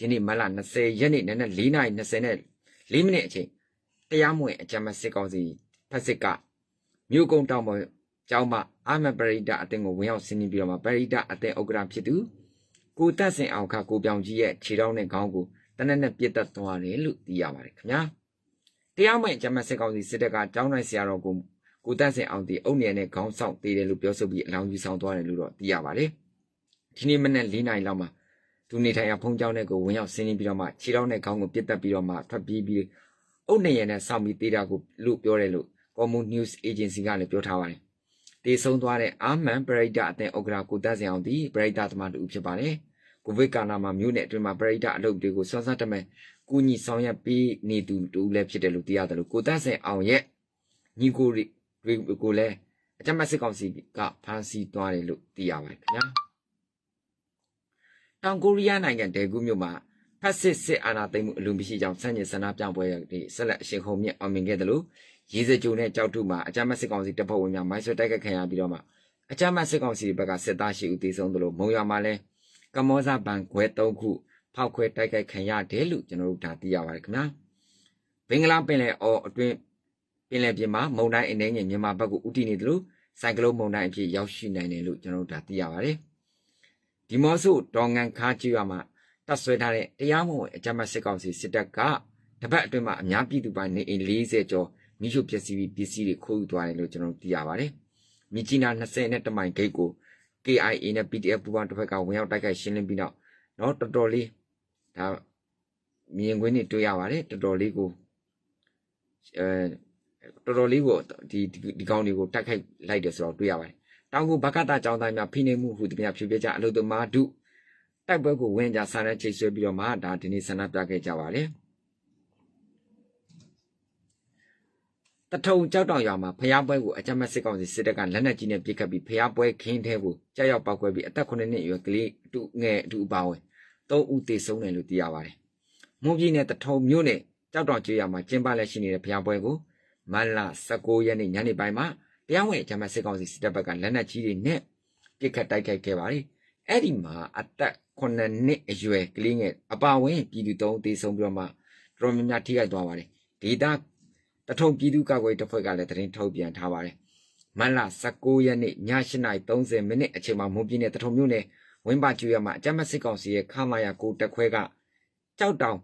S1: ယနေ့မတ်လ20ရက်နေ့နက်နက်4:20နဲ့4မိနစ်အချိန်တရားမဝင်အကြမ်းစစ်ကောင်စီဖက်စစ်ကမြို့ကုန်းတောင်ပေါ်ကျောင်းမှာအာမပရိဒအသင်းကိုဝင်ရောက်ဆင်းပြီးတော့မှပရိဒအသင်းဥက္ကဋ္ဌဖြစ်သူကိုတက်စင်အောင်ခကိုပြောင်ကြီးရဲ့ခြေထောက်နဲ့ခေါင်းကိုတနက်နဲ့ပြစ်တက်သွားတယ်လို့သိရပါတယ်ခင်ဗျာတရားမဲ့ဂျမန်စစ်ကောင်စီစစ်တပ်ကတောင်းနိုင်ဆရာတော်ကိုကိုတန့်စင်အောင်တီအုပ်နယ်နဲ့ခေါင်းဆောင်သေးတယ်လို့ပြောဆိုပြီးအလောင်းယူဆောင်သွားတယ်လို့တော့သိရပါတယ်ဒီနေ့မနက်၄နာရီလောက်မှာသူနေထိုင်ရာဖုန်းကြောင်းနဲ့ကိုဝင်ရောက်ဆင်းရင်းပြီးတော့မှခြေထောက်နဲ့ခေါင်းကိုပြစ်တက်ပြီးတော့မှထွက်ပြေးပြီးအုပ်နယ်ရနဲ့ဆောင်ပြီးသေးတာကိုလို့ပြောတယ်လို့ Common News Agency ကလည်းပြောထားပါတယ်တေဆုံးသွားတဲ့အာမန်ပရိဒတ်အသင်းဥက္ကရာကိုတန့်စင်အောင်တီပရိဒတ်သမားတူဖြစ်ပါတယ်။ကိုဗစ်ကာလမှာမြို့နယ်အတွင်းမှာပရိဒတ်အလုပ်တွေကိုစွမ်းစားတမယ်ကူညီဆောင်ရွက်ပေးနေသူတူလည်းဖြစ်တယ်လို့သိရတယ်လို့ကိုသက်ဆိုင်အောင်ရဲ့ညီကိုတွေကိုလည်းအကြမ်းမဲ့စစ်ကောင်စီကဖမ်းဆီးသွားတယ်လို့သိရပါတယ်ခင်ဗျာတောင်ကိုရီးယားနိုင်ငံဒေဂူမြို့မှာဖက်စစ်စစ်အာဏာသိမ်းမှုအလုံးမရှိကြောင်းစန့်ကျင်ဆန္ဒပြပွဲတွေဆက်လက်အရှိန်ဟုန်မြင့်အောင်မြင်ခဲ့တယ်လို့ရေးစကြိုနဲ့ကြောက်ထုမှာအကြမ်းမဲ့စစ်ကောင်စီတပ်ဖွဲ့ဝင်များမိုင်းဆွဲတိုက်ခတ်ခံရပြီးတော့မှအကြမ်းမဲ့စစ်ကောင်စီဘက်ကစစ်သားရှိဦးတည်ဆုံးတယ်လို့မုံရွာမှာလည်းကမောဇဘန်ခွဲ၃ခုဖောက်ခွဲတိုက်ခိုက်ခံရတယ်လို့ကျွန်တော်တို့ဒါသိရပါတယ်ခင်ဗျာဘင်္ဂလားပင်လယ်အော်အတွင်းပင်လယ်ပြင်မှာမုန်တိုင်းအနေငယ်မြန်မာဘက်ကိုဥတီနေတယ်လို့ဆိုင်ကလုန်းမုန်တိုင်းအဖြစ်ရောက်ရှိနိုင်တယ်လို့ကျွန်တော်တို့ဒါသိရပါတယ်ဒီမော့ဆိုတော်ငန်ခါကျွာမှာတတ်ဆွဲထားတဲ့တရားမဝင်အကြမ်းဖက်စစ်ကောင်စီစစ်တပ်ကတပတ်အတွင်းမှာအများပြည်သူပိုင်းနေအိမ်40ကျော်မိရှုပျက်စီးပြီးပစ္စည်းတွေခိုးယူသွားတယ်လို့ကျွန်တော်တို့သိရပါတယ်မြကြီးနာ20နဲ့တမိုင်ဂိတ်ကို KIA နဲ့ PDF ပူးပေါင်းတစ်ဖက်ကဝင်ရောက်တိုက်ခိုက်ရှင်းလင်းပြီးနောက်နော်တော်တော်လေးဒါမြင်ကွင်းတွေတွေ့ရပါတယ်တော်တော်လေးကိုအဲတော်တော်လေးကိုဒီဒီကောင်တွေကိုတိုက်ခိုက်လိုက်တယ်ဆိုတော့တွေ့ရပါတယ်တောင်ကိုဘကတာចောင်းတိုင်းမှာဖိနှိပ်မှုဟူသည်များဖြူပြကြအလုသမားဒုတိုက်ပွဲကိုဝင်ကြဆန္ဒချိတ်ဆွဲပြီးတော့မှဒါဒီနေ့ဆန္ဒပြခဲ့ကြပါတယ်တထုံကြောက်တောင်ရွာမှာဖျားပွဲကိုအကြမ်းမဲ့စစ်ကောင်စီစစ်တပ်ကလက်နက်ကြီးနဲ့ပစ်ခတ်ပြီးဖျားပွဲခင်းထဲကိုကြောက်ရောက်ပောက်ကွဲပြီးအသက်9နှစ်အရွယ်ကလေးအတူငယ်အတူအပါဝင်၃ဦးသေဆုံးတယ်လို့သိရပါတယ်။မွန်ပြည်နယ်တထုံမြို့နယ်ကြောက်တောင်ကျေးရွာမှာကျင်းပလက်ရှိနေတဲ့ဖျားပွဲကိုမန်လ16ရက်နေ့ညနေပိုင်းမှာတရားဝင်အကြမ်းမဲ့စစ်ကောင်စီစစ်တပ်ဘက်ကလက်နက်ကြီးတွေနဲ့ပစ်ခတ်တိုက်ခိုက်ခဲ့ပါတယ်။အဲ့ဒီမှာအသက်9နှစ်အရွယ်ကလေးငယ်အပါဝင်ပြည်သူ၃ဦးသေဆုံးပြီးတော့မှတော်တော်များများထိခိုက်သွားပါတယ်။ဒေသတထုံပြည်သူ့ကာကွယ်တပ်ဖွဲ့ကလည်းသတင်းထုတ်ပြန်ထားပါတယ်။မတ်လ19ရက်နေ့ည8:30မိနစ်အချိန်မှာမွန်ပြည်နယ်တထုံမြို့နယ်ဝင်းပါကျွေရမှာအကြမ်းဖက်စစ်ကောင်စီရဲ့ခမာယာကိုတက်ခွဲကကြောက်တောင်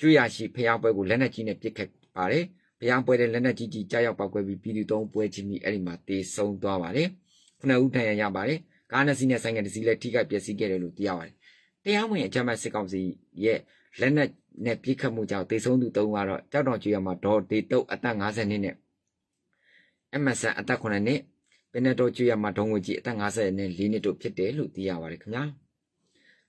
S1: ကျွေရရှိဖျားပွဲကိုလက်နက်ကြီးနဲ့ပစ်ခတ်ပါတယ်။ဖျားပွဲတဲ့လက်နက်ကြီးကြီးကြားရောက်ပောက်ကွဲပြီးပြည်သူသုံးပွဲချင်းပြီးအဲ့ဒီမှာတေဆုံးသွားပါတယ်။ခုနှစ်ဦးထဏ်ရာရပါတယ်။ကားနဲ့စီးနဲ့ဆိုင်ကယ်တစ်စီးလည်းထိခိုက်ပျက်စီးခဲ့တယ်လို့သိရပါတယ်။တရားဝင်အကြမ်းဖက်စစ်ကောင်စီရဲ့လက်နက်နဲ့ပြစ်ခတ်မှုကြောင့်တေဆုံးသူ၃ကတော့ကြောက်တော်ကျွေးရမှာဒေါ်ဒေတုတ်အသက်50နှစ်နဲ့ MSN အသက်9နှစ်ပင်နတော်ကျွေးရမှာဒေါ်ငွေကြီးအသက်50နှစ်၄နှစ်တို့ဖြစ်တယ်လို့သိရပါတယ်ခင်ဗျာ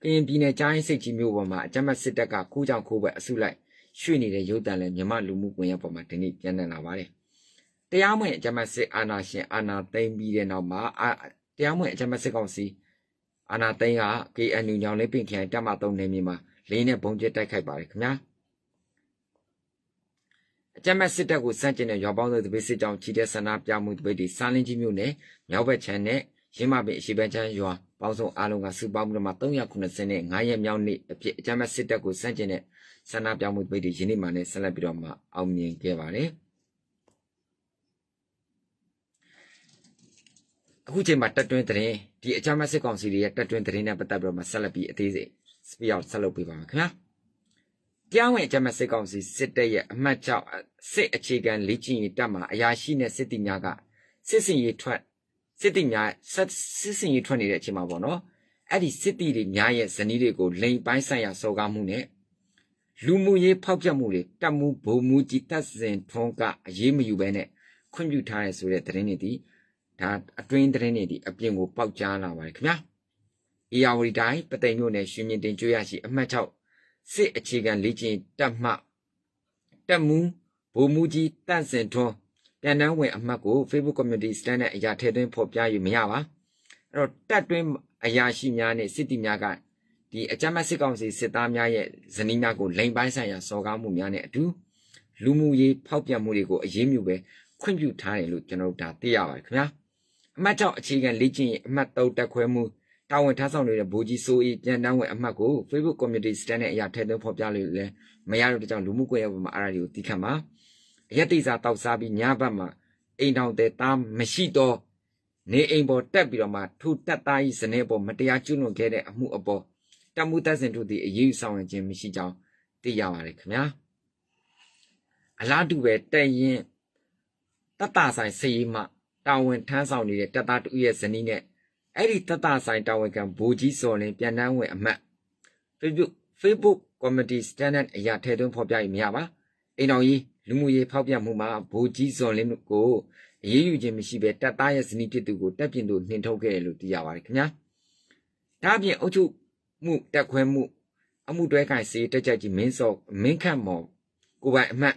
S1: ကရင်ပြည်နယ်ကြားရင်စိတ်ကြီးမြို့ပေါ်မှာအကြမ်းဖက်စစ်တပ်ကခိုးကြောင်ခိုးပဲအစုလိုက်ရွှေ့နေတဲ့ရုပ်တံလည်းမြမလူမှုကွန်ရက်ပေါ်မှာဒီနေ့ပြန်လည်လာပါတယ်တရားမဝင်အကြမ်းဖက်စစ်အာဏာရှင်အာဏာသိမ်းပြီးတဲ့နောက်မှာတရားမဝင်အကြမ်းဖက်စစ်ကောင်စီအာဏာသိမ်းက KNU ညောင်လေးပင်ခရိုင်တပ်မ3နေမြေမှာလေးနဲ့ဘုံကျဲတိုက်ခိုက်ပါတယ်ခင်ဗျာအကြမ်းမဲ့စစ်တပ်ကိုစန့်ကျင်တဲ့ရွာပေါင်းစုတပိတ်စစ်ကြောင်းချီတဲ့ဆန္ဒပြမှုတပိတ်ဒီစာလင်းကြီးမြို့နယ်မြောက်ဘက်ခြမ်းနဲ့ရင်းမပင်အရှိပန်းချမ်းရွာပေါင်းစုံအားလုံးကစုပေါင်းပြီးတော့မှ390နဲ့9ရက်မြောက်နေ့အဖြစ်အကြမ်းမဲ့စစ်တပ်ကိုစန့်ကျင်တဲ့ဆန္ဒပြမှုတပိတ်ဒီယနေ့မှလည်းဆက်လက်ပြီးတော့မှအောင်မြင်ခဲ့ပါတယ်အခုချိန်မှာတက်တွင်းသတင်းဒီအကြမ်းမဲ့စစ်ကောင်စီရဲ့တက်တွင်းသတင်းနဲ့ပတ်သက်ပြီးတော့မှဆက်လက်ပြီးအသေးစိတ်စပီအောင်ဆက်လုပ်ပေးပါမယ်ခင်ဗျာတရားဝင်အကြမ်းစစ်ကောင်စီစစ်တပ်ရဲ့အမှတ်ကြောင့်စစ်အခြေခံလေ့ကျင့်ရေးတပ်မှအရာရှိနဲ့စစ်သည်များကစစ်စင်ရေးထွက်စစ်သည်များစစ်စင်ရေးထွက်နေတဲ့အချိန်မှာပေါ့နော်အဲ့ဒီစစ်သည်တွေများရဲ့ဇနီးတွေကိုလိန်ပိုင်းဆိုင်ရာစော်ကားမှုနဲ့လူမှုရေးဖောက်ပြက်မှုတွေတပ်မှုဗုံမှုကြီးတပ်စင်ထွန်းကအရေးမယူဘဲနဲ့ခွင့်ပြုထားရဆိုတဲ့သတင်းတွေဒီဒါအတွင်းသတင်းတွေဒီအပြင်ကိုပေါက်ကြားလာပါတယ်ခင်ဗျာ။ဧရာဝတီတိုင်းပသိမ်မြို့နယ်ရွှေမြင်တင်ကျွေးရရှိအမှတ်6စစ်အခြေခံလေ့ကျင့်တပ်မှတက်မူဗိုလ်မှူးကြီးတန့်စင်ထွန်းတန်တန်းဝင်အမှတ်ကို Facebook Community Standard အရာထည့်သွင်းဖော်ပြယူမရပါ။အဲ့တော့တက်တွင်းအရာရှိများနဲ့စစ်တီများကဒီအကြမ်းဖက်စစ်ကောင်စီစစ်သားများရဲ့ဇနီးများကိုလိန်ပိုင်းဆိုင်ရာစော်ကားမှုများနဲ့အတူလူမှုရေးဖောက်ပြန်မှုတွေကိုအရေးမြူပဲခွင့်ပြုထားတယ်လို့ကျွန်တော်တို့ဒါသိရပါတယ်ခင်ဗျာအမှတ်ကြောင့်အခြေခံလေ့ကျင့်ရေးအမှတ်၃တက်ခွဲမှုတာဝန်ထမ်းဆောင်နေတဲ့ဘူကြီးစိုးအေးပြန်တန်းဝင်အမှတ်ကို Facebook Community Stand နဲ့အရာထည့်သွင်းဖော်ပြလို့လည်းမရတော့တဲ့ကြောင့်လူမှုကွန်ရက်ပေါ်မှာအားရတွေကိုတီးခတ်မှာအရက်တိစာတောက်စားပြီးညဘက်မှာအိမ်တော်တဲ့သားမရှိတော့နေအိမ်ပေါ်တက်ပြီးတော့မှထူတက်သားကြီးစနေပေါ်မတရားကျွလွန်ခဲ့တဲ့အမှုအပေါ်တမှုတက်စင်တို့ဒီအရေးယူဆောင်ရခြင်းမရှိကြောင်းသိရပါတယ်ခင်ဗျာအလားတူပဲတက်ရင်တတဆိုင်စည်ရီမှတာဝန်ထမ်းဆောင်နေတဲ့တက်သားတူရဲ့ဇနီးနဲ့အဲ့ဒီတတဆိုင်တာဝန်ခံဘူကြီးစော်လင်းပြန်နှန်းဝင်အမှတ် Facebook Facebook Committee Standard အရာထည့်သွင်းဖော်ပြရင်မရပါအိမ်တော်ကြီးလူမှုရေးဖောက်ပြမှုမှာဘူကြီးစော်လင်းကိုအရေးယူခြင်းမရှိဘဲတပ်သားရဲ့ဇနီးဖြစ်သူကိုတပ်ပြင်သို့နှင်ထုတ်ခဲ့တယ်လို့သိရပါတယ်ခင်ဗျာဒါအပြင်အုပ်ချုပ်မှုတက်ခွဲမှု အမှုတွဲခိုင်စေတက်ကြကြီးမင်းစော်မင်းခန့်မော်ကိုပိုင်အမှတ်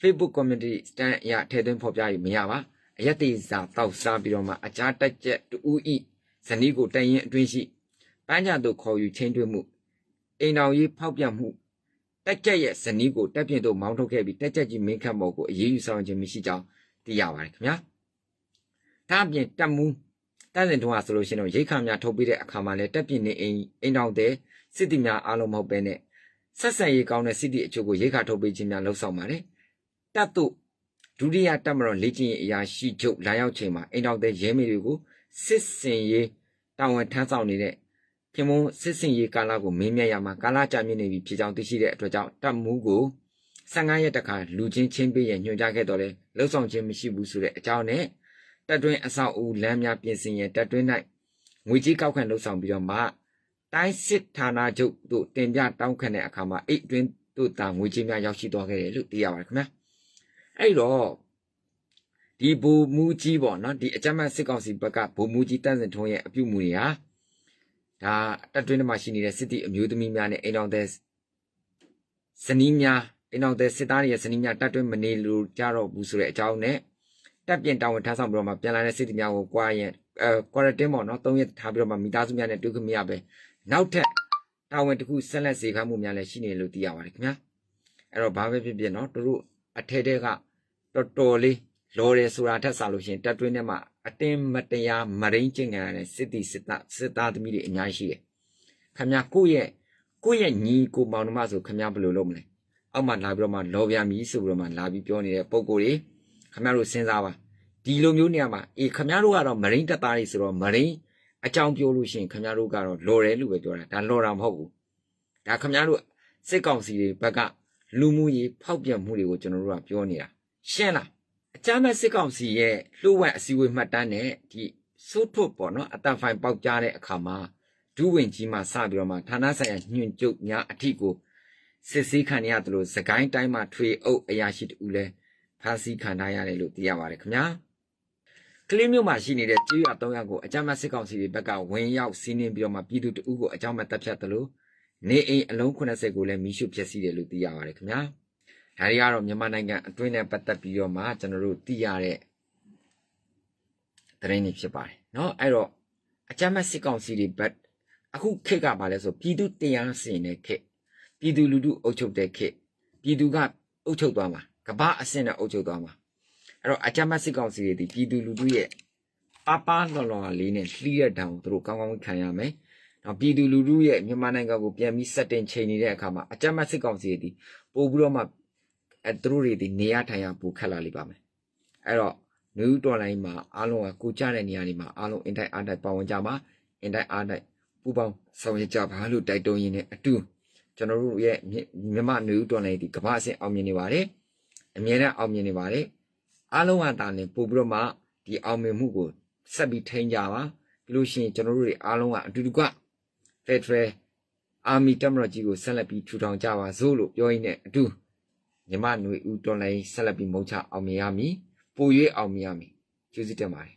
S1: Facebook Committee Stand အရာထည့်သွင်းဖော်ပြရင်မရပါဘူးအယက်တေစာတောက်စားပြီးတော့မှအချားတက်ကျက်တူဤဇနီးကိုတိုင်ရင်အတွင်းရှိပန်းချသို့ခေါ်ယူချင်းတွေ့မှုအိမ်တော်ကြီးဖောက်ပြမှုတက်ကျက်ရဲ့ဇနီးကိုတက်ပြင်းသို့မောင်းထုတ်ခဲ့ပြီးတက်ကျက်ကြီးမင်းခတ်မော်ကိုအေးအေးယူဆောင်ခြင်းမရှိကြောင်းသိရပါတယ်ခင်ဗျာဒါအပြင်တက်မူးတန်းစင်တုံးဟာဆိုလို့ရှိရင်တော့ရိတ်ခါများထုတ်ပေးတဲ့အခါမှာလည်းတက်ပြင်းနေအိမ်အိမ်တော်တဲ့စစ်တီများအားလုံးမဟုတ်ပဲနဲ့ဆက်ဆံရေးကောင်းတဲ့စစ်တီအချို့ကိုရိတ်ခါထုတ်ပေးခြင်းများလှုပ်ဆောင်ပါတယ်တက်တို့ဒုတိယတပ်မတော်လေ့ကျင့်ရေးအရာရှိချုပ်လာရောက်ချိန်မှာအိမ်တော်တဲ့ရဲမေတွေကိုစစ်စင်ရေးတာဝန်ထမ်းဆောင်နေတဲ့ခင်မုန်းစစ်စင်ရေးကာလကိုမင်းမြတ်ရမှာကာလကြာမြင့်နေပြီဖြစ်ကြောင်းသိရှိတဲ့အတွက်ကြောင့်တပ်မှုကို15ရက်တခါလူချင်းချင်းပေးရညွှန်ကြားခဲ့တော့လေလှုပ်ဆောင်ခြင်းမရှိဘူးဆိုတဲ့အကြောင်းနဲ့တပ်တွင်းအဆောက်အဦလမ်းများပြင်ဆင်ရန်တပ်တွင်း၌ငွေကြီးကောက်ခံလှုပ်ဆောင်ပြီးတော့မှတိုင်းစစ်ဌာနချုပ်တို့တင်ပြတောင်းခံတဲ့အခါမှာအိတ်တွင်းတို့တာငွေကြီးများရောက်ရှိသွားခဲ့တယ်လို့သိရပါတယ်ခင်ဗျာအဲ့တော့ဒီဘူမူကြီးပေါ့နော်ဒီအကြမ်းဖက်စစ်ကောင်စီဘက်ကဘူမူကြီးတန့်စင်ထုံးရဲ့အပြုမူတွေဟာဒါတက်တွင်းထဲမှာရှိနေတဲ့စစ်တီအမျိုးသမီးများနဲ့အိမ်တော်တဲ့ဇနီးများအိမ်တော်တဲ့စစ်သားတွေရဲ့ဇနီးများတက်တွင်းမနေလို့ကြတော့ဘူးဆိုတဲ့အကြောင်းနဲ့တက်ပြင်တာဝန်ထမ်းဆောင်ပြီးတော့မှပြန်လာတဲ့စစ်တီများကိုကြွားရင်အဲ quarantine ပေါ့နော်၃ရက်ထားပြီးတော့မှမိသားစုများနဲ့တွေ့ခွင့်မရပဲနောက်ထပ်တာဝန်တစ်ခုဆက်လက်စေခိုင်းမှုများလည်းရှိနေလို့သိရပါတယ်ခင်ဗျာအဲ့တော့ဘာပဲဖြစ်ဖြစ်နော်တို့အထဲတဲကတော်တော်လေးလော်တယ်ဆိုတာထက်စားလို့ရှင်တက်တွင်းထဲမှာအတင်းမတရားမရင်းကျင်ခံရတဲ့စစ်တီစစ်သားစစ်သားသမီးတွေအများကြီးရှိတယ်။ခမများကိုယ့်ရဲ့ကိုယ့်ရဲ့ညီကိုမောင်နှမဆိုခမများဘယ်လိုလုပ်မလဲ။အောက်မှာလာပြီးတော့မှလော်ဗျာမီဆိုပြီးတော့မှလာပြီးပြောနေတဲ့ပုံကိုယ်တွေခမတို့စဉ်းစားပါဒီလိုမျိုးနေရာမှာအေးခမတို့ကတော့မရင်းတပ်သားတွေဆိုတော့မရင်းအကြောင်းပြောလို့ရှင်ခမတို့ကတော့လော်တယ်လို့ပဲပြောတာဒါလော်တာမဟုတ်ဘူးဒါခမတို့စစ်ကောင်စီတွေဘက်ကလူမှုရေးဖောက်ပြန်မှုတွေကိုကျွန်တော်တို့ကပြောနေတာရှင်းလားအကြမ်းဖက်စစ်ကောင်စီရဲ့လှုပ်ဝက်အစည်းအဝေးမှတ်တမ်းနဲ့ဒီစိုးထုတ်ပေါ့နော်အတန်ဖိုင်ပေါက်ကြားတဲ့အခါမှာဒူးဝင်ကြီးမှစပြီးတော့မှဌာနဆိုင်ရာညွှန်ချုပ်များအထိကိုစစ်ဆေးခံရတယ်လို့သကိုင်းတိုင်းမှာထွေအုပ်အရာရှိတူလဲဖမ်းဆီးခံထားရတယ်လို့သိရပါတယ်ခင်ဗျာကလေးမျိုးမှာရှိနေတဲ့ကြေးရွာ၃ရပ်ကိုအကြမ်းဖက်စစ်ကောင်စီတွေဘက်ကဝင်ရောက်စီးနင်းပြီးတော့မှပြည်သူတအုပ်ကိုအကြမ်းဖက်တပ်ဖြတ်တယ်လို့နေအိမ်အလုံး80ကိုလည်းမီးရှို့ဖျက်ဆီးတယ်လို့သိရပါတယ်ခင်ဗျာဒါတွေကတော့မြန်မာနိုင်ငံအတွင်းနဲ့ပတ်သက်ပြီးတော့မှကျွန်တော်တို့သိရတဲ့သတင်းတွေဖြစ်ပါတယ်เนาะအဲ့တော့အကြမ်းမဲ့စစ်ကောင်စီတွေဘက်အခုခက်ကပါလဲဆိုပြည်သူတရားစင်တဲ့ခက်ပြည်သူလူထုအုပ်ချုပ်တဲ့ခက်ပြည်သူကအုပ်ချုပ်သွားမှာကဘာအဆင့်နဲ့အုပ်ချုပ်သွားမှာအဲ့တော့အကြမ်းမဲ့စစ်ကောင်စီတွေဒီပြည်သူလူထုရဲ့ပပလော်လော်လေးနဲ့လှီးရတောင်သူတို့ကောင်းကောင်းခံရမယ်နော်ပြည်သူလူထုရဲ့မြန်မာနိုင်ငံကိုပြန်ပြီးစတင်ချိန်နေတဲ့အခါမှာအကြမ်းဖက်စစ်ကောင်စီတွေပို့ပြီးတော့မှအဲသူတို့တွေဒီနေရထိုင်ရပိုခက်လာလိမ့်ပါမယ်အဲ့တော့နယူးတော်လိုင်းမှာအားလုံးကကိုကြတဲ့နေရာတွေမှာအားလုံးအင်တိုက်အားတိုက်ပါဝင်ကြပါအင်တိုက်အားတိုက်ပူပေါင်းဆောင်ရွက်ကြပါလို့တိုက်တွန်းရင်းနဲ့အတူကျွန်တော်တို့ရဲ့မြန်မာနယူးတော်လိုင်းဒီကမ္ဘာအဆင့်အောင်မြင်နေပါတယ်အမြဲတမ်းအောင်မြင်နေပါတယ်အားလုံးကတာနေပို့ပြီးတော့မှဒီအောင်မြင်မှုကိုဆက်ပြီးထိန်းကြပါပြီးလို့ရှိရင်ကျွန်တော်တို့တွေအားလုံးကအတူတူကဖက်ဒရယ်အာမီတပ်မတော်ကြီးကိုဆက်လက်ပြီးထူထောင်ကြပါစို့လို့ပြောရင်းနဲ့အတူမြမຫນွေဦးတော်လိုင်းဆက်လက်ပြီးမုံချအောင်မြင်ရမည်ပို၍အောင်မြင်ရမည်ကျေးဇူးတင်ပါတယ်